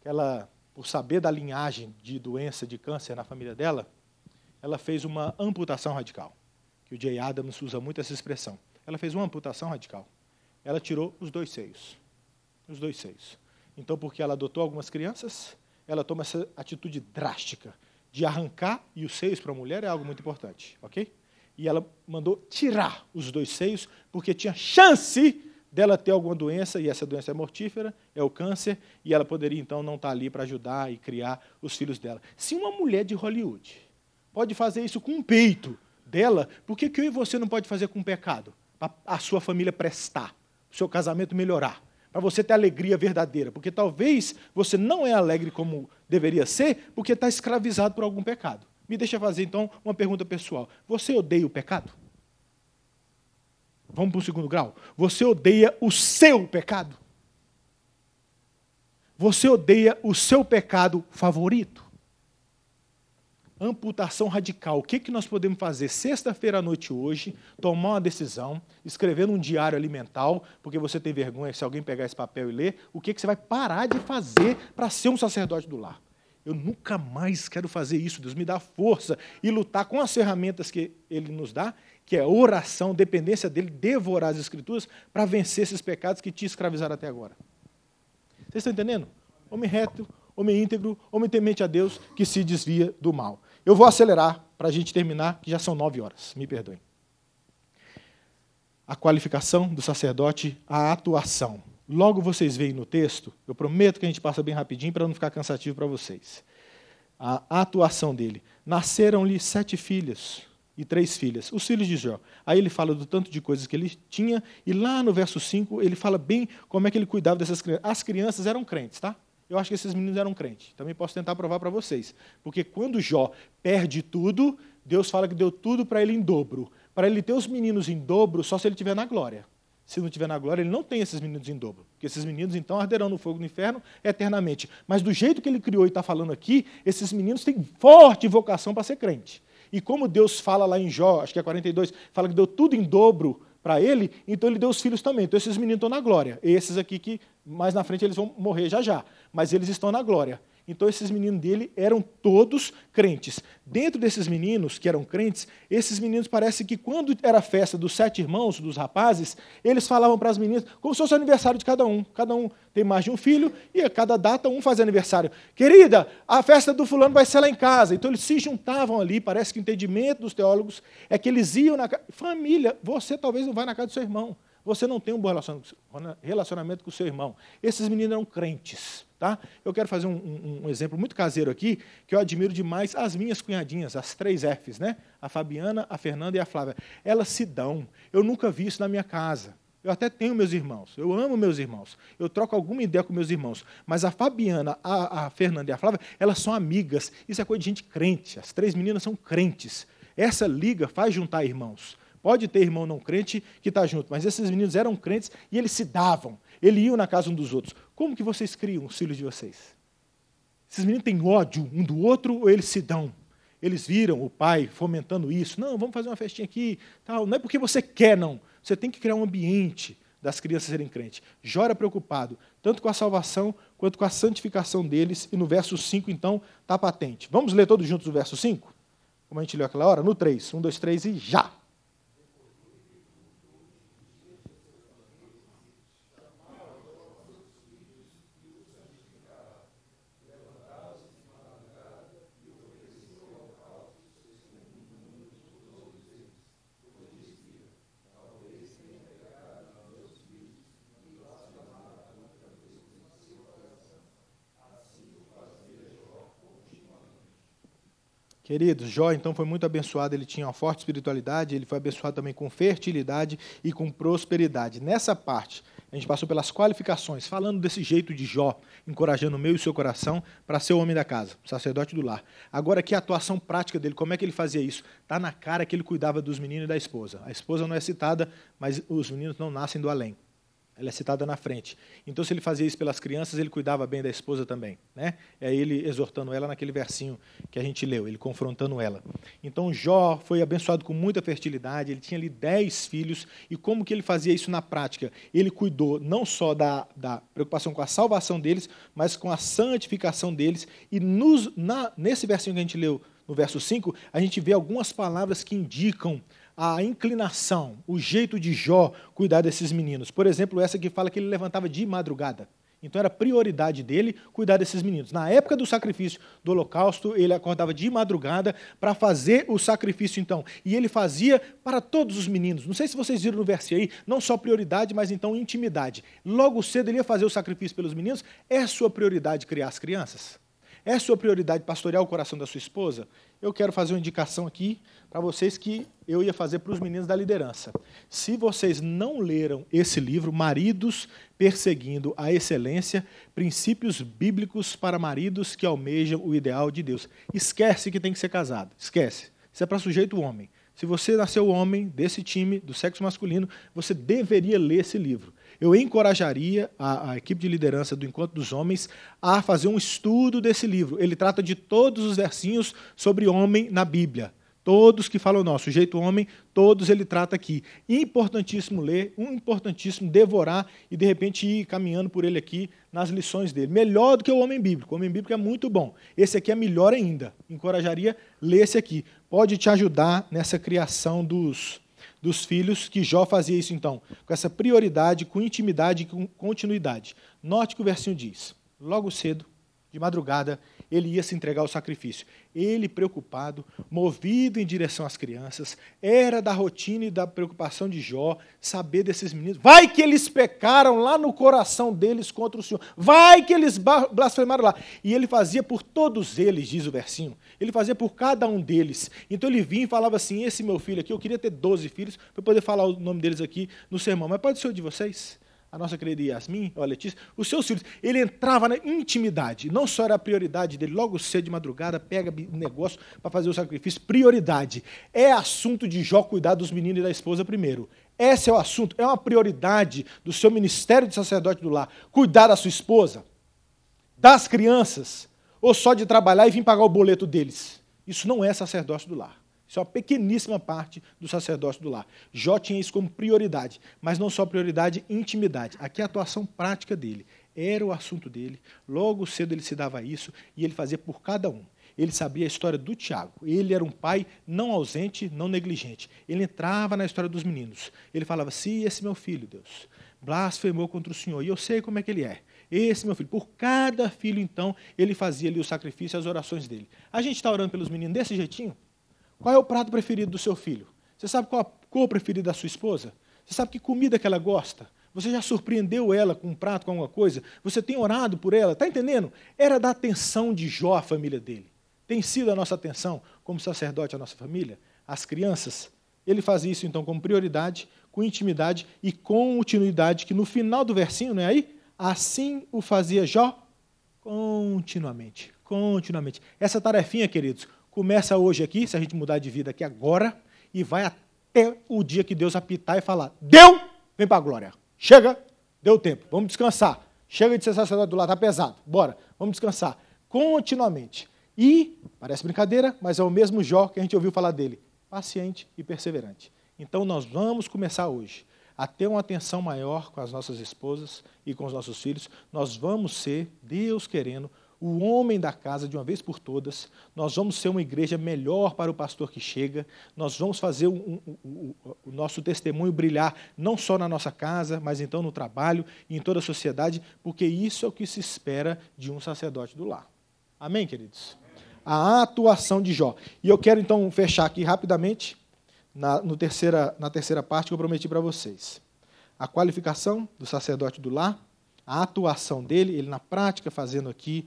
que ela, por saber da linhagem de doença de câncer na família dela, ela fez uma amputação radical. Que o Jay Adams usa muito essa expressão. Ela fez uma amputação radical. Ela tirou os dois seios. Os dois seios. Então, porque ela adotou algumas crianças, ela toma essa atitude drástica de arrancar e os seios para a mulher é algo muito importante, ok? e ela mandou tirar os dois seios, porque tinha chance dela ter alguma doença, e essa doença é mortífera, é o câncer, e ela poderia então não estar tá ali para ajudar e criar os filhos dela. Se uma mulher de Hollywood pode fazer isso com o peito dela, por que, que eu e você não pode fazer com o pecado? Para a sua família prestar, o seu casamento melhorar, para você ter alegria verdadeira, porque talvez você não é alegre como deveria ser, porque está escravizado por algum pecado. Me deixa fazer então uma pergunta pessoal. Você odeia o pecado? Vamos para o segundo grau. Você odeia o seu pecado? Você odeia o seu pecado favorito? Amputação radical. O que, que nós podemos fazer sexta-feira à noite hoje? Tomar uma decisão, escrever num diário alimentar, porque você tem vergonha se alguém pegar esse papel e ler, o que, que você vai parar de fazer para ser um sacerdote do lar? Eu nunca mais quero fazer isso. Deus me dá força e lutar com as ferramentas que Ele nos dá, que é oração, dependência dEle, devorar as Escrituras, para vencer esses pecados que te escravizaram até agora. Vocês estão entendendo? Homem reto, homem íntegro, homem temente a Deus, que se desvia do mal. Eu vou acelerar para a gente terminar, que já são nove horas. Me perdoem. A qualificação do sacerdote, a atuação. Logo vocês veem no texto, eu prometo que a gente passa bem rapidinho para não ficar cansativo para vocês. A atuação dele. Nasceram-lhe sete filhos e três filhas, os filhos de Jó. Aí ele fala do tanto de coisas que ele tinha, e lá no verso 5 ele fala bem como é que ele cuidava dessas crianças. As crianças eram crentes, tá? Eu acho que esses meninos eram crentes. Também posso tentar provar para vocês. Porque quando Jó perde tudo, Deus fala que deu tudo para ele em dobro. Para ele ter os meninos em dobro, só se ele tiver na glória se não estiver na glória, ele não tem esses meninos em dobro. Porque esses meninos, então, arderão no fogo do inferno eternamente. Mas do jeito que ele criou e está falando aqui, esses meninos têm forte vocação para ser crente. E como Deus fala lá em Jó, acho que é 42, fala que deu tudo em dobro para ele, então ele deu os filhos também. Então esses meninos estão na glória. Esses aqui que mais na frente eles vão morrer já já, mas eles estão na glória. Então, esses meninos dele eram todos crentes. Dentro desses meninos, que eram crentes, esses meninos parece que quando era a festa dos sete irmãos, dos rapazes, eles falavam para as meninas, como se fosse o aniversário de cada um. Cada um tem mais de um filho, e a cada data um faz aniversário. Querida, a festa do fulano vai ser lá em casa. Então, eles se juntavam ali. Parece que o entendimento dos teólogos é que eles iam na casa. Família, você talvez não vá na casa do seu irmão. Você não tem um bom relacionamento com o seu irmão. Esses meninos eram crentes. Tá? Eu quero fazer um, um, um, exemplo muito caseiro aqui, que eu admiro demais as minhas cunhadinhas, as três Fs, né? A Fabiana, a Fernanda e a Flávia. Elas se dão. Eu nunca vi isso na minha casa. Eu até tenho meus irmãos, eu amo meus irmãos, eu troco alguma ideia com meus irmãos, mas a Fabiana, a, a Fernanda e a Flávia, elas são amigas. Isso é coisa de gente crente. As três meninas são crentes. Essa liga faz juntar irmãos. Pode ter irmão não crente que está junto, mas esses meninos eram crentes e eles se davam. Eles iam na casa um dos outros. Como que vocês criam os filhos de vocês? Esses meninos têm ódio um do outro ou eles se dão? Eles viram o pai fomentando isso. Não, vamos fazer uma festinha aqui. Tal. Não é porque você quer, não. Você tem que criar um ambiente das crianças serem crentes. Jora preocupado, tanto com a salvação quanto com a santificação deles. E no verso 5, então, está patente. Vamos ler todos juntos o verso 5? Como a gente leu aquela hora? No 3. 1, 2, 3 e já! Queridos, Jó então foi muito abençoado, ele tinha uma forte espiritualidade, ele foi abençoado também com fertilidade e com prosperidade. Nessa parte, a gente passou pelas qualificações, falando desse jeito de Jó, encorajando o meu e o seu coração para ser o homem da casa, sacerdote do lar. Agora, que a atuação prática dele, como é que ele fazia isso? Está na cara que ele cuidava dos meninos e da esposa. A esposa não é citada, mas os meninos não nascem do além. Ela é citada na frente. Então, se ele fazia isso pelas crianças, ele cuidava bem da esposa também. Né? É ele exortando ela naquele versinho que a gente leu, ele confrontando ela. Então, Jó foi abençoado com muita fertilidade, ele tinha ali dez filhos. E como que ele fazia isso na prática? Ele cuidou não só da, da preocupação com a salvação deles, mas com a santificação deles. E nos, na, nesse versinho que a gente leu, no verso 5, a gente vê algumas palavras que indicam a inclinação, o jeito de Jó cuidar desses meninos. Por exemplo, essa que fala que ele levantava de madrugada. Então era prioridade dele cuidar desses meninos. Na época do sacrifício do holocausto, ele acordava de madrugada para fazer o sacrifício então. E ele fazia para todos os meninos. Não sei se vocês viram no verso aí, não só prioridade, mas então intimidade. Logo cedo ele ia fazer o sacrifício pelos meninos. É sua prioridade criar as crianças? É sua prioridade pastorear o coração da sua esposa? eu quero fazer uma indicação aqui para vocês que eu ia fazer para os meninos da liderança. Se vocês não leram esse livro, Maridos Perseguindo a Excelência, Princípios Bíblicos para Maridos que Almejam o Ideal de Deus. Esquece que tem que ser casado, esquece. Isso é para sujeito homem. Se você nasceu homem desse time, do sexo masculino, você deveria ler esse livro eu encorajaria a, a, equipe de liderança do Encontro dos Homens a fazer um estudo desse livro. Ele trata de todos os versinhos sobre homem na Bíblia. Todos que falam nosso jeito homem, todos ele trata aqui. Importantíssimo ler, um importantíssimo devorar e de repente ir caminhando por ele aqui nas lições dele. Melhor do que o homem bíblico. O homem bíblico é muito bom. Esse aqui é melhor ainda. Encorajaria ler esse aqui. Pode te ajudar nessa criação dos, dos filhos que Jó fazia isso então, com essa prioridade, com intimidade e com continuidade. Note que o versinho diz: logo cedo, de madrugada, ele ia se entregar ao sacrifício. Ele, preocupado, movido em direção às crianças, era da rotina e da preocupação de Jó saber desses meninos. Vai que eles pecaram lá no coração deles contra o Senhor. Vai que eles blasfemaram lá. E ele fazia por todos eles, diz o versinho. Ele fazia por cada um deles. Então ele vinha e falava assim: Esse meu filho aqui, eu queria ter 12 filhos para poder falar o nome deles aqui no sermão, mas pode ser o de vocês? a nossa querida Yasmin, ou a Letícia, os seus filhos. Ele entrava na intimidade, não só era a prioridade dele, logo cedo de madrugada, pega negócio para fazer o sacrifício. Prioridade. É assunto de Jó cuidar dos meninos e da esposa primeiro. Esse é o assunto, é uma prioridade do seu ministério de sacerdote do lar. Cuidar da sua esposa, das crianças, ou só de trabalhar e vir pagar o boleto deles. Isso não é sacerdócio do lar. Isso é uma pequeníssima parte do sacerdócio do lar. Jó tinha isso como prioridade, mas não só prioridade, intimidade. Aqui é a atuação prática dele. Era o assunto dele. Logo cedo ele se dava a isso e ele fazia por cada um. Ele sabia a história do Tiago. Ele era um pai não ausente, não negligente. Ele entrava na história dos meninos. Ele falava: Se esse meu filho, Deus, blasfemou contra o Senhor, e eu sei como é que ele é. Esse meu filho. Por cada filho, então, ele fazia ali o sacrifício e as orações dele. A gente está orando pelos meninos desse jeitinho? Qual é o prato preferido do seu filho? Você sabe qual a cor preferida da sua esposa? Você sabe que comida que ela gosta? Você já surpreendeu ela com um prato, com alguma coisa? Você tem orado por ela? Está entendendo? Era da atenção de Jó a família dele. Tem sido a nossa atenção como sacerdote à nossa família? As crianças? Ele faz isso então com prioridade, com intimidade e com continuidade, que no final do versinho, não é aí? Assim o fazia Jó continuamente. Continuamente. Essa tarefinha, queridos, Começa hoje aqui, se a gente mudar de vida aqui agora, e vai até o dia que Deus apitar e falar: Deu, vem para a glória. Chega, deu tempo, vamos descansar. Chega de ser sacerdote do lado, está pesado. Bora, vamos descansar. Continuamente. E, parece brincadeira, mas é o mesmo Jó que a gente ouviu falar dele: paciente e perseverante. Então nós vamos começar hoje a ter uma atenção maior com as nossas esposas e com os nossos filhos. Nós vamos ser, Deus querendo, o homem da casa de uma vez por todas, nós vamos ser uma igreja melhor para o pastor que chega, nós vamos fazer um, um, um, o nosso testemunho brilhar não só na nossa casa, mas então no trabalho e em toda a sociedade, porque isso é o que se espera de um sacerdote do lar. Amém, queridos? A atuação de Jó. E eu quero então fechar aqui rapidamente na, no terceira, na terceira parte que eu prometi para vocês. A qualificação do sacerdote do lar, a atuação dele, ele na prática fazendo aqui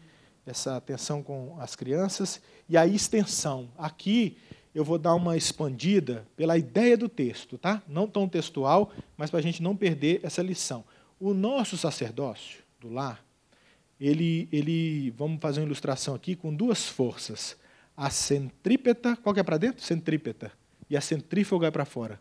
essa atenção com as crianças e a extensão. Aqui eu vou dar uma expandida pela ideia do texto, tá? Não tão textual, mas para a gente não perder essa lição. O nosso sacerdócio do lar, ele, ele, vamos fazer uma ilustração aqui com duas forças: a centrípeta, qual que é para dentro? Centrípeta. E a centrífuga é para fora.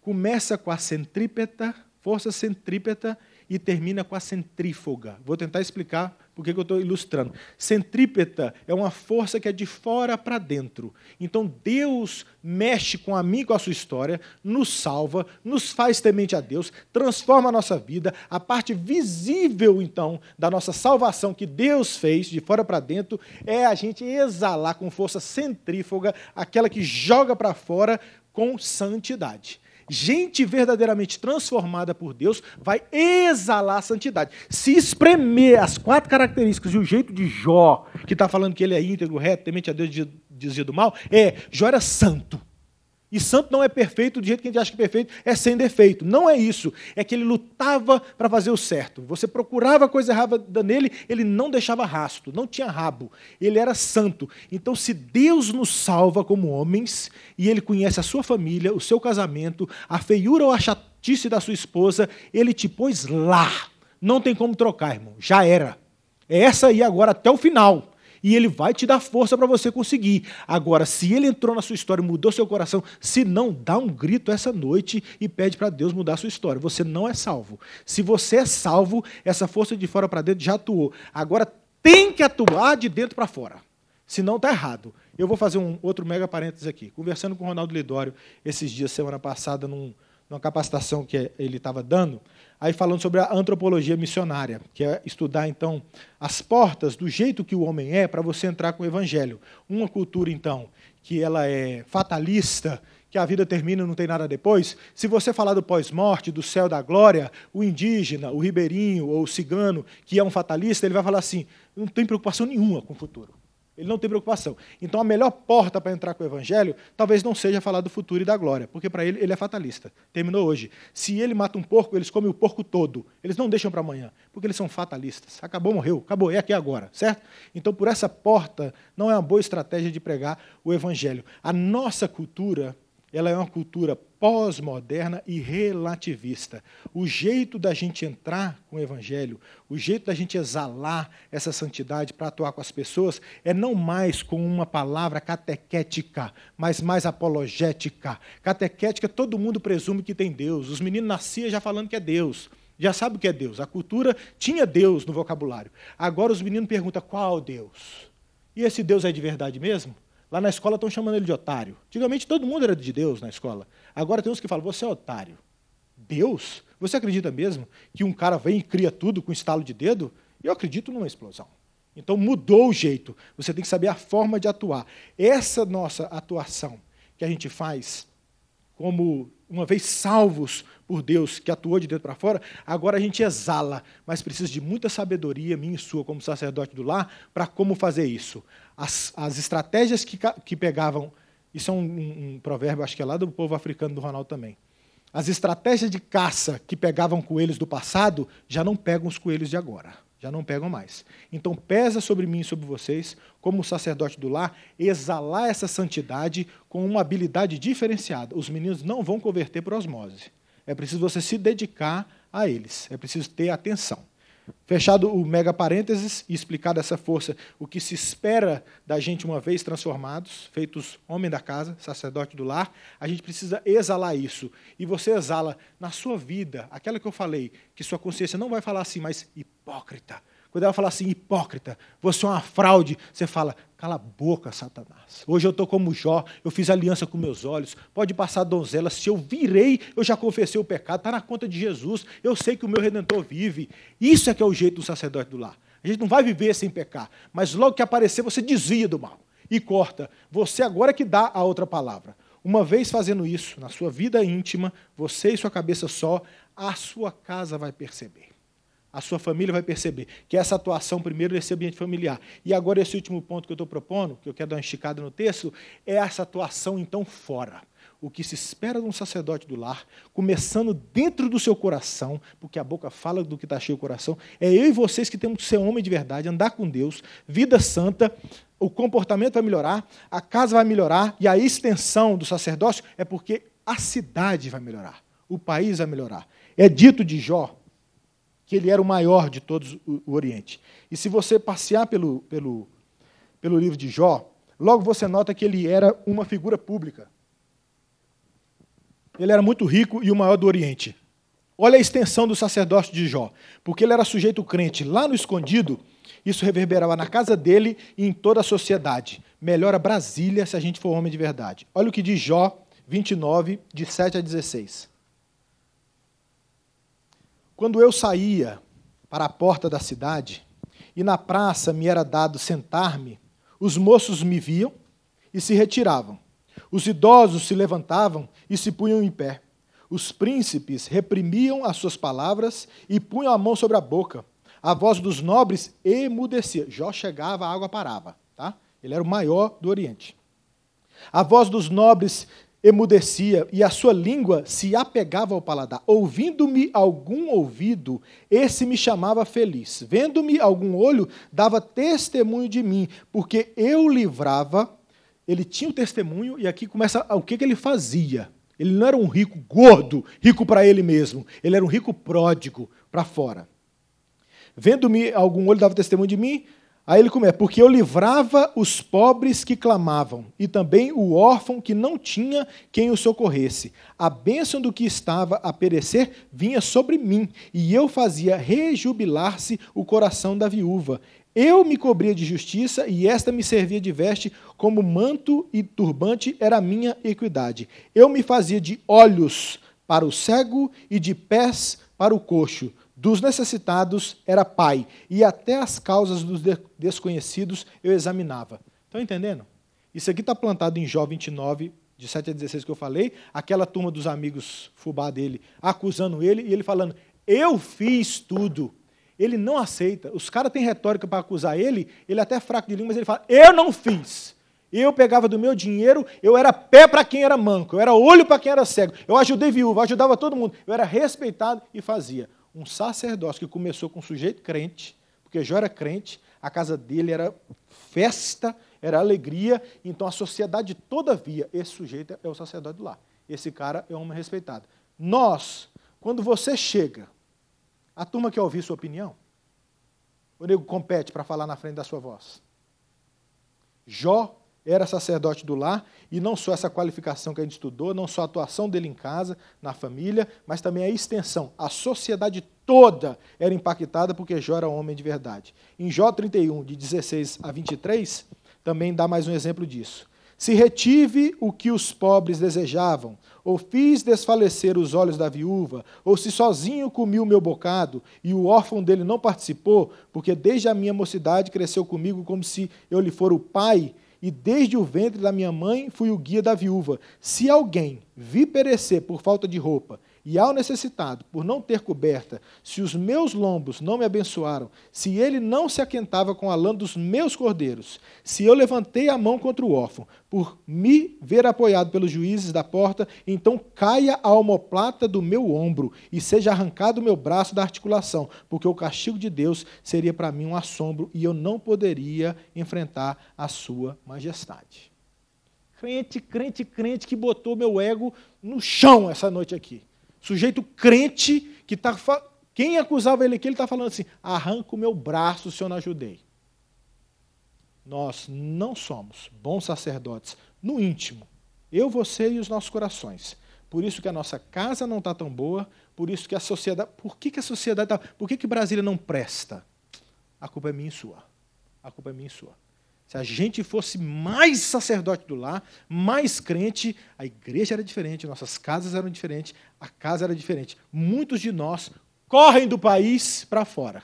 Começa com a centrípeta, força centrípeta, e termina com a centrífuga. Vou tentar explicar por que, que eu estou ilustrando? Centrípeta é uma força que é de fora para dentro. Então Deus mexe com a mim e com a sua história, nos salva, nos faz temente a Deus, transforma a nossa vida. A parte visível, então, da nossa salvação que Deus fez de fora para dentro é a gente exalar com força centrífuga aquela que joga para fora com santidade. Gente verdadeiramente transformada por Deus vai exalar a santidade. Se espremer as quatro características e o jeito de Jó, que está falando que ele é íntegro, reto, temente a Deus, dizia do mal, é Jó era santo. E santo não é perfeito do jeito que a gente acha que é perfeito, é sem defeito. Não é isso. É que ele lutava para fazer o certo. Você procurava coisa errada nele, ele não deixava rasto. não tinha rabo. Ele era santo. Então, se Deus nos salva como homens, e ele conhece a sua família, o seu casamento, a feiura ou a chatice da sua esposa, ele te pôs lá. Não tem como trocar, irmão. Já era. É essa aí agora até o final e ele vai te dar força para você conseguir. Agora, se ele entrou na sua história e mudou seu coração, se não, dá um grito essa noite e pede para Deus mudar a sua história. Você não é salvo. Se você é salvo, essa força de fora para dentro já atuou. Agora tem que atuar de dentro para fora. Senão está errado. Eu vou fazer um outro mega parênteses aqui. Conversando com o Ronaldo Lidório esses dias, semana passada, num, numa capacitação que ele estava dando, aí falando sobre a antropologia missionária, que é estudar então as portas do jeito que o homem é para você entrar com o evangelho. Uma cultura então que ela é fatalista, que a vida termina e não tem nada depois, se você falar do pós-morte, do céu da glória, o indígena, o ribeirinho ou o cigano, que é um fatalista, ele vai falar assim: não tem preocupação nenhuma com o futuro. Ele não tem preocupação. Então, a melhor porta para entrar com o evangelho talvez não seja falar do futuro e da glória, porque para ele, ele é fatalista. Terminou hoje. Se ele mata um porco, eles comem o porco todo. Eles não deixam para amanhã, porque eles são fatalistas. Acabou, morreu, acabou, é aqui agora, certo? Então, por essa porta, não é uma boa estratégia de pregar o evangelho. A nossa cultura, ela é uma cultura pós-moderna e relativista. O jeito da gente entrar com o Evangelho, o jeito da gente exalar essa santidade para atuar com as pessoas, é não mais com uma palavra catequética, mas mais apologética. Catequética, todo mundo presume que tem Deus. Os meninos nasciam já falando que é Deus. Já sabe o que é Deus. A cultura tinha Deus no vocabulário. Agora os meninos perguntam qual Deus? E esse Deus é de verdade mesmo? Lá na escola estão chamando ele de otário. Antigamente todo mundo era de Deus na escola. Agora tem uns que falam, você é otário. Deus? Você acredita mesmo que um cara vem e cria tudo com um estalo de dedo? Eu acredito numa explosão. Então mudou o jeito. Você tem que saber a forma de atuar. Essa nossa atuação que a gente faz como uma vez salvos por Deus, que atuou de dentro para fora, agora a gente exala, mas precisa de muita sabedoria minha e sua como sacerdote do lar para como fazer isso as, as estratégias que, que pegavam, isso é um, um, um provérbio, acho que é lá do povo africano do Ronaldo também. As estratégias de caça que pegavam coelhos do passado já não pegam os coelhos de agora, já não pegam mais. Então pesa sobre mim e sobre vocês, como sacerdote do lar, exalar essa santidade com uma habilidade diferenciada. Os meninos não vão converter por osmose. É preciso você se dedicar a eles, é preciso ter atenção. Fechado o mega parênteses e explicado essa força, o que se espera da gente uma vez transformados, feitos homem da casa, sacerdote do lar, a gente precisa exalar isso. E você exala na sua vida, aquela que eu falei, que sua consciência não vai falar assim, mas hipócrita, quando ela fala assim, hipócrita, você é uma fraude, você fala, cala a boca, Satanás. Hoje eu estou como Jó, eu fiz aliança com meus olhos, pode passar donzela, se eu virei, eu já confessei o pecado, está na conta de Jesus, eu sei que o meu Redentor vive. Isso é que é o jeito do sacerdote do lar. A gente não vai viver sem pecar, mas logo que aparecer, você desvia do mal e corta. Você agora que dá a outra palavra. Uma vez fazendo isso, na sua vida íntima, você e sua cabeça só, a sua casa vai perceber a sua família vai perceber, que essa atuação primeiro nesse ambiente familiar. E agora esse último ponto que eu estou propondo, que eu quero dar uma esticada no texto, é essa atuação então fora. O que se espera de um sacerdote do lar, começando dentro do seu coração, porque a boca fala do que está cheio o coração, é eu e vocês que temos que ser homem de verdade, andar com Deus, vida santa, o comportamento vai melhorar, a casa vai melhorar, e a extensão do sacerdócio é porque a cidade vai melhorar, o país vai melhorar. É dito de Jó, que ele era o maior de todos o Oriente. E se você passear pelo, pelo, pelo livro de Jó, logo você nota que ele era uma figura pública. Ele era muito rico e o maior do Oriente. Olha a extensão do sacerdócio de Jó. Porque ele era sujeito crente lá no escondido, isso reverberava na casa dele e em toda a sociedade. Melhora Brasília se a gente for homem de verdade. Olha o que diz Jó 29, de 7 a 16. Quando eu saía para a porta da cidade e na praça me era dado sentar-me, os moços me viam e se retiravam. Os idosos se levantavam e se punham em pé. Os príncipes reprimiam as suas palavras e punham a mão sobre a boca. A voz dos nobres emudecia. Jó chegava, a água parava. Tá? Ele era o maior do Oriente. A voz dos nobres emudecia e a sua língua se apegava ao paladar. Ouvindo-me algum ouvido, esse me chamava feliz. Vendo-me algum olho, dava testemunho de mim, porque eu livrava. Ele tinha o testemunho, e aqui começa o que, que ele fazia. Ele não era um rico gordo, rico para ele mesmo. Ele era um rico pródigo para fora. Vendo-me algum olho, dava testemunho de mim, Aí ele começa, é porque eu livrava os pobres que clamavam, e também o órfão que não tinha quem o socorresse. A bênção do que estava a perecer vinha sobre mim, e eu fazia rejubilar-se o coração da viúva. Eu me cobria de justiça, e esta me servia de veste, como manto e turbante era a minha equidade. Eu me fazia de olhos para o cego e de pés para o coxo dos necessitados era pai, e até as causas dos desconhecidos eu examinava. Estão entendendo? Isso aqui está plantado em Jó 29, de 7 a 16 que eu falei, aquela turma dos amigos fubá dele acusando ele e ele falando: Eu fiz tudo. Ele não aceita. Os caras têm retórica para acusar ele, ele até é fraco de língua, mas ele fala: Eu não fiz. Eu pegava do meu dinheiro, eu era pé para quem era manco, eu era olho para quem era cego, eu ajudei viúva, eu ajudava todo mundo, eu era respeitado e fazia um sacerdócio que começou com um sujeito crente, porque Jó era crente, a casa dele era festa, era alegria, então a sociedade toda via, esse sujeito é o sacerdote lá, esse cara é um homem respeitado. Nós, quando você chega, a turma quer ouvir sua opinião? O nego compete para falar na frente da sua voz. Jó era sacerdote do lar, e não só essa qualificação que a gente estudou, não só a atuação dele em casa, na família, mas também a extensão. A sociedade toda era impactada porque Jó era um homem de verdade. Em Jó 31, de 16 a 23, também dá mais um exemplo disso. Se retive o que os pobres desejavam, ou fiz desfalecer os olhos da viúva, ou se sozinho comi o meu bocado, e o órfão dele não participou, porque desde a minha mocidade cresceu comigo como se eu lhe for o pai, e desde o ventre da minha mãe fui o guia da viúva. Se alguém vi perecer por falta de roupa, e ao necessitado, por não ter coberta, se os meus lombos não me abençoaram, se ele não se aquentava com a lã dos meus cordeiros, se eu levantei a mão contra o órfão, por me ver apoiado pelos juízes da porta, então caia a omoplata do meu ombro e seja arrancado o meu braço da articulação, porque o castigo de Deus seria para mim um assombro e eu não poderia enfrentar a sua majestade. Crente, crente, crente que botou meu ego no chão essa noite aqui. Sujeito crente que está. Quem acusava ele aqui, ele está falando assim: arranca o meu braço se eu não ajudei. Nós não somos bons sacerdotes no íntimo. Eu, você e os nossos corações. Por isso que a nossa casa não está tão boa, por isso que a sociedade. Por que, que a sociedade está. Por que, que Brasília não presta? A culpa é minha e sua. A culpa é minha e sua. Se a gente fosse mais sacerdote do lar, mais crente, a igreja era diferente, nossas casas eram diferentes, a casa era diferente. Muitos de nós correm do país para fora.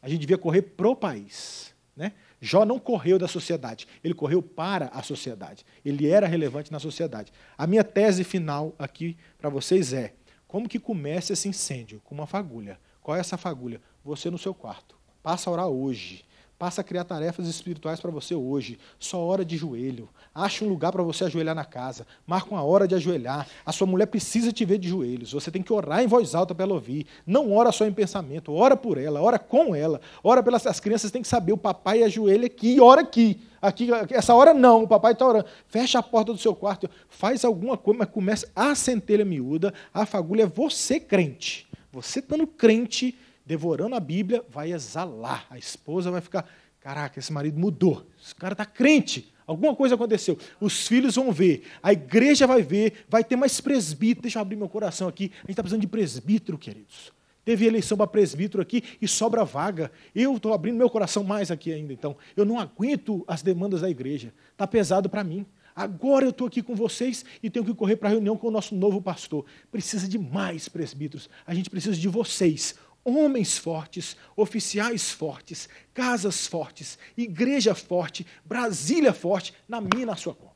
A gente devia correr pro país, né? Jó não correu da sociedade, ele correu para a sociedade. Ele era relevante na sociedade. A minha tese final aqui para vocês é: como que começa esse incêndio? Com uma fagulha. Qual é essa fagulha? Você no seu quarto. Passa a orar hoje. Passa a criar tarefas espirituais para você hoje. Só hora de joelho. Acha um lugar para você ajoelhar na casa. Marca uma hora de ajoelhar. A sua mulher precisa te ver de joelhos. Você tem que orar em voz alta para ela ouvir. Não ora só em pensamento. Ora por ela. Ora com ela. Ora pelas as crianças. Tem que saber o papai ajoelha aqui. e Ora aqui. Aqui essa hora não. O papai está orando. Fecha a porta do seu quarto. Faz alguma coisa, mas começa a centelha miúda. A fagulha é você crente. Você estando crente devorando a Bíblia, vai exalar. A esposa vai ficar: caraca, esse marido mudou. Esse cara está crente. Alguma coisa aconteceu. Os filhos vão ver, a igreja vai ver, vai ter mais presbítero. Deixa eu abrir meu coração aqui. A gente está precisando de presbítero, queridos. Teve eleição para presbítero aqui e sobra vaga. Eu estou abrindo meu coração mais aqui ainda, então. Eu não aguento as demandas da igreja. Está pesado para mim. Agora eu estou aqui com vocês e tenho que correr para a reunião com o nosso novo pastor. Precisa de mais presbíteros. A gente precisa de vocês homens fortes, oficiais fortes, casas fortes, igreja forte, Brasília forte, na minha e na sua conta.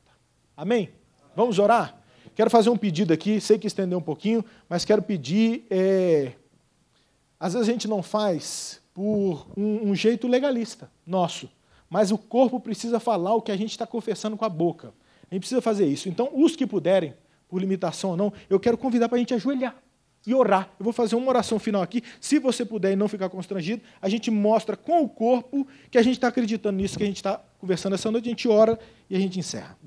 Amém? Vamos orar? Quero fazer um pedido aqui, sei que estendeu um pouquinho, mas quero pedir. É... Às vezes a gente não faz por um, um jeito legalista nosso, mas o corpo precisa falar o que a gente está confessando com a boca. A gente precisa fazer isso. Então, os que puderem, por limitação ou não, eu quero convidar para a gente ajoelhar e orar. Eu vou fazer uma oração final aqui. Se você puder e não ficar constrangido, a gente mostra com o corpo que a gente está acreditando nisso, que a gente está conversando essa noite, a gente ora e a gente encerra.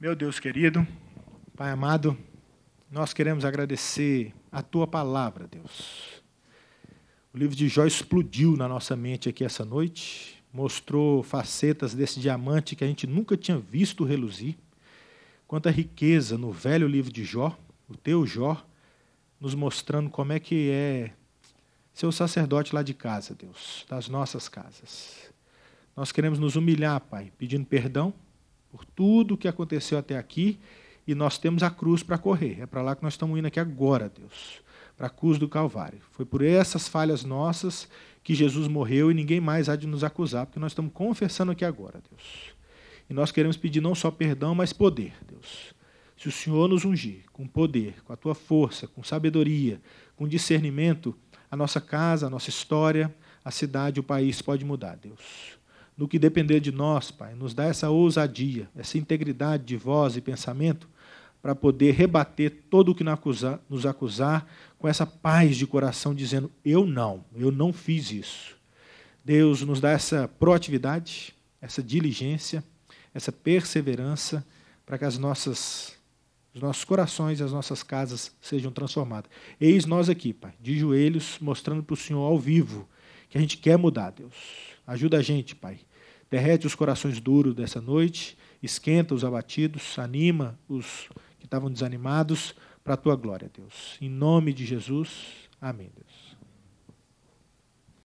Meu Deus querido, Pai amado, nós queremos agradecer a tua palavra, Deus. O livro de Jó explodiu na nossa mente aqui essa noite, mostrou facetas desse diamante que a gente nunca tinha visto reluzir. Quanta riqueza no velho livro de Jó, o teu Jó, nos mostrando como é que é ser o sacerdote lá de casa, Deus, das nossas casas. Nós queremos nos humilhar, Pai, pedindo perdão por tudo o que aconteceu até aqui, e nós temos a cruz para correr. É para lá que nós estamos indo aqui agora, Deus, para a cruz do Calvário. Foi por essas falhas nossas que Jesus morreu e ninguém mais há de nos acusar, porque nós estamos confessando aqui agora, Deus. E nós queremos pedir não só perdão, mas poder, Deus. Se o Senhor nos ungir com poder, com a tua força, com sabedoria, com discernimento, a nossa casa, a nossa história, a cidade, o país pode mudar, Deus. No que depender de nós, Pai, nos dá essa ousadia, essa integridade de voz e pensamento para poder rebater todo o que nos acusar com essa paz de coração, dizendo: Eu não, eu não fiz isso. Deus nos dá essa proatividade, essa diligência essa perseverança para que as nossas, os nossos corações e as nossas casas sejam transformadas. Eis nós aqui, Pai, de joelhos, mostrando para o Senhor ao vivo que a gente quer mudar, Deus. Ajuda a gente, Pai. Derrete os corações duros dessa noite, esquenta os abatidos, anima os que estavam desanimados para a tua glória, Deus. Em nome de Jesus, amém, Deus.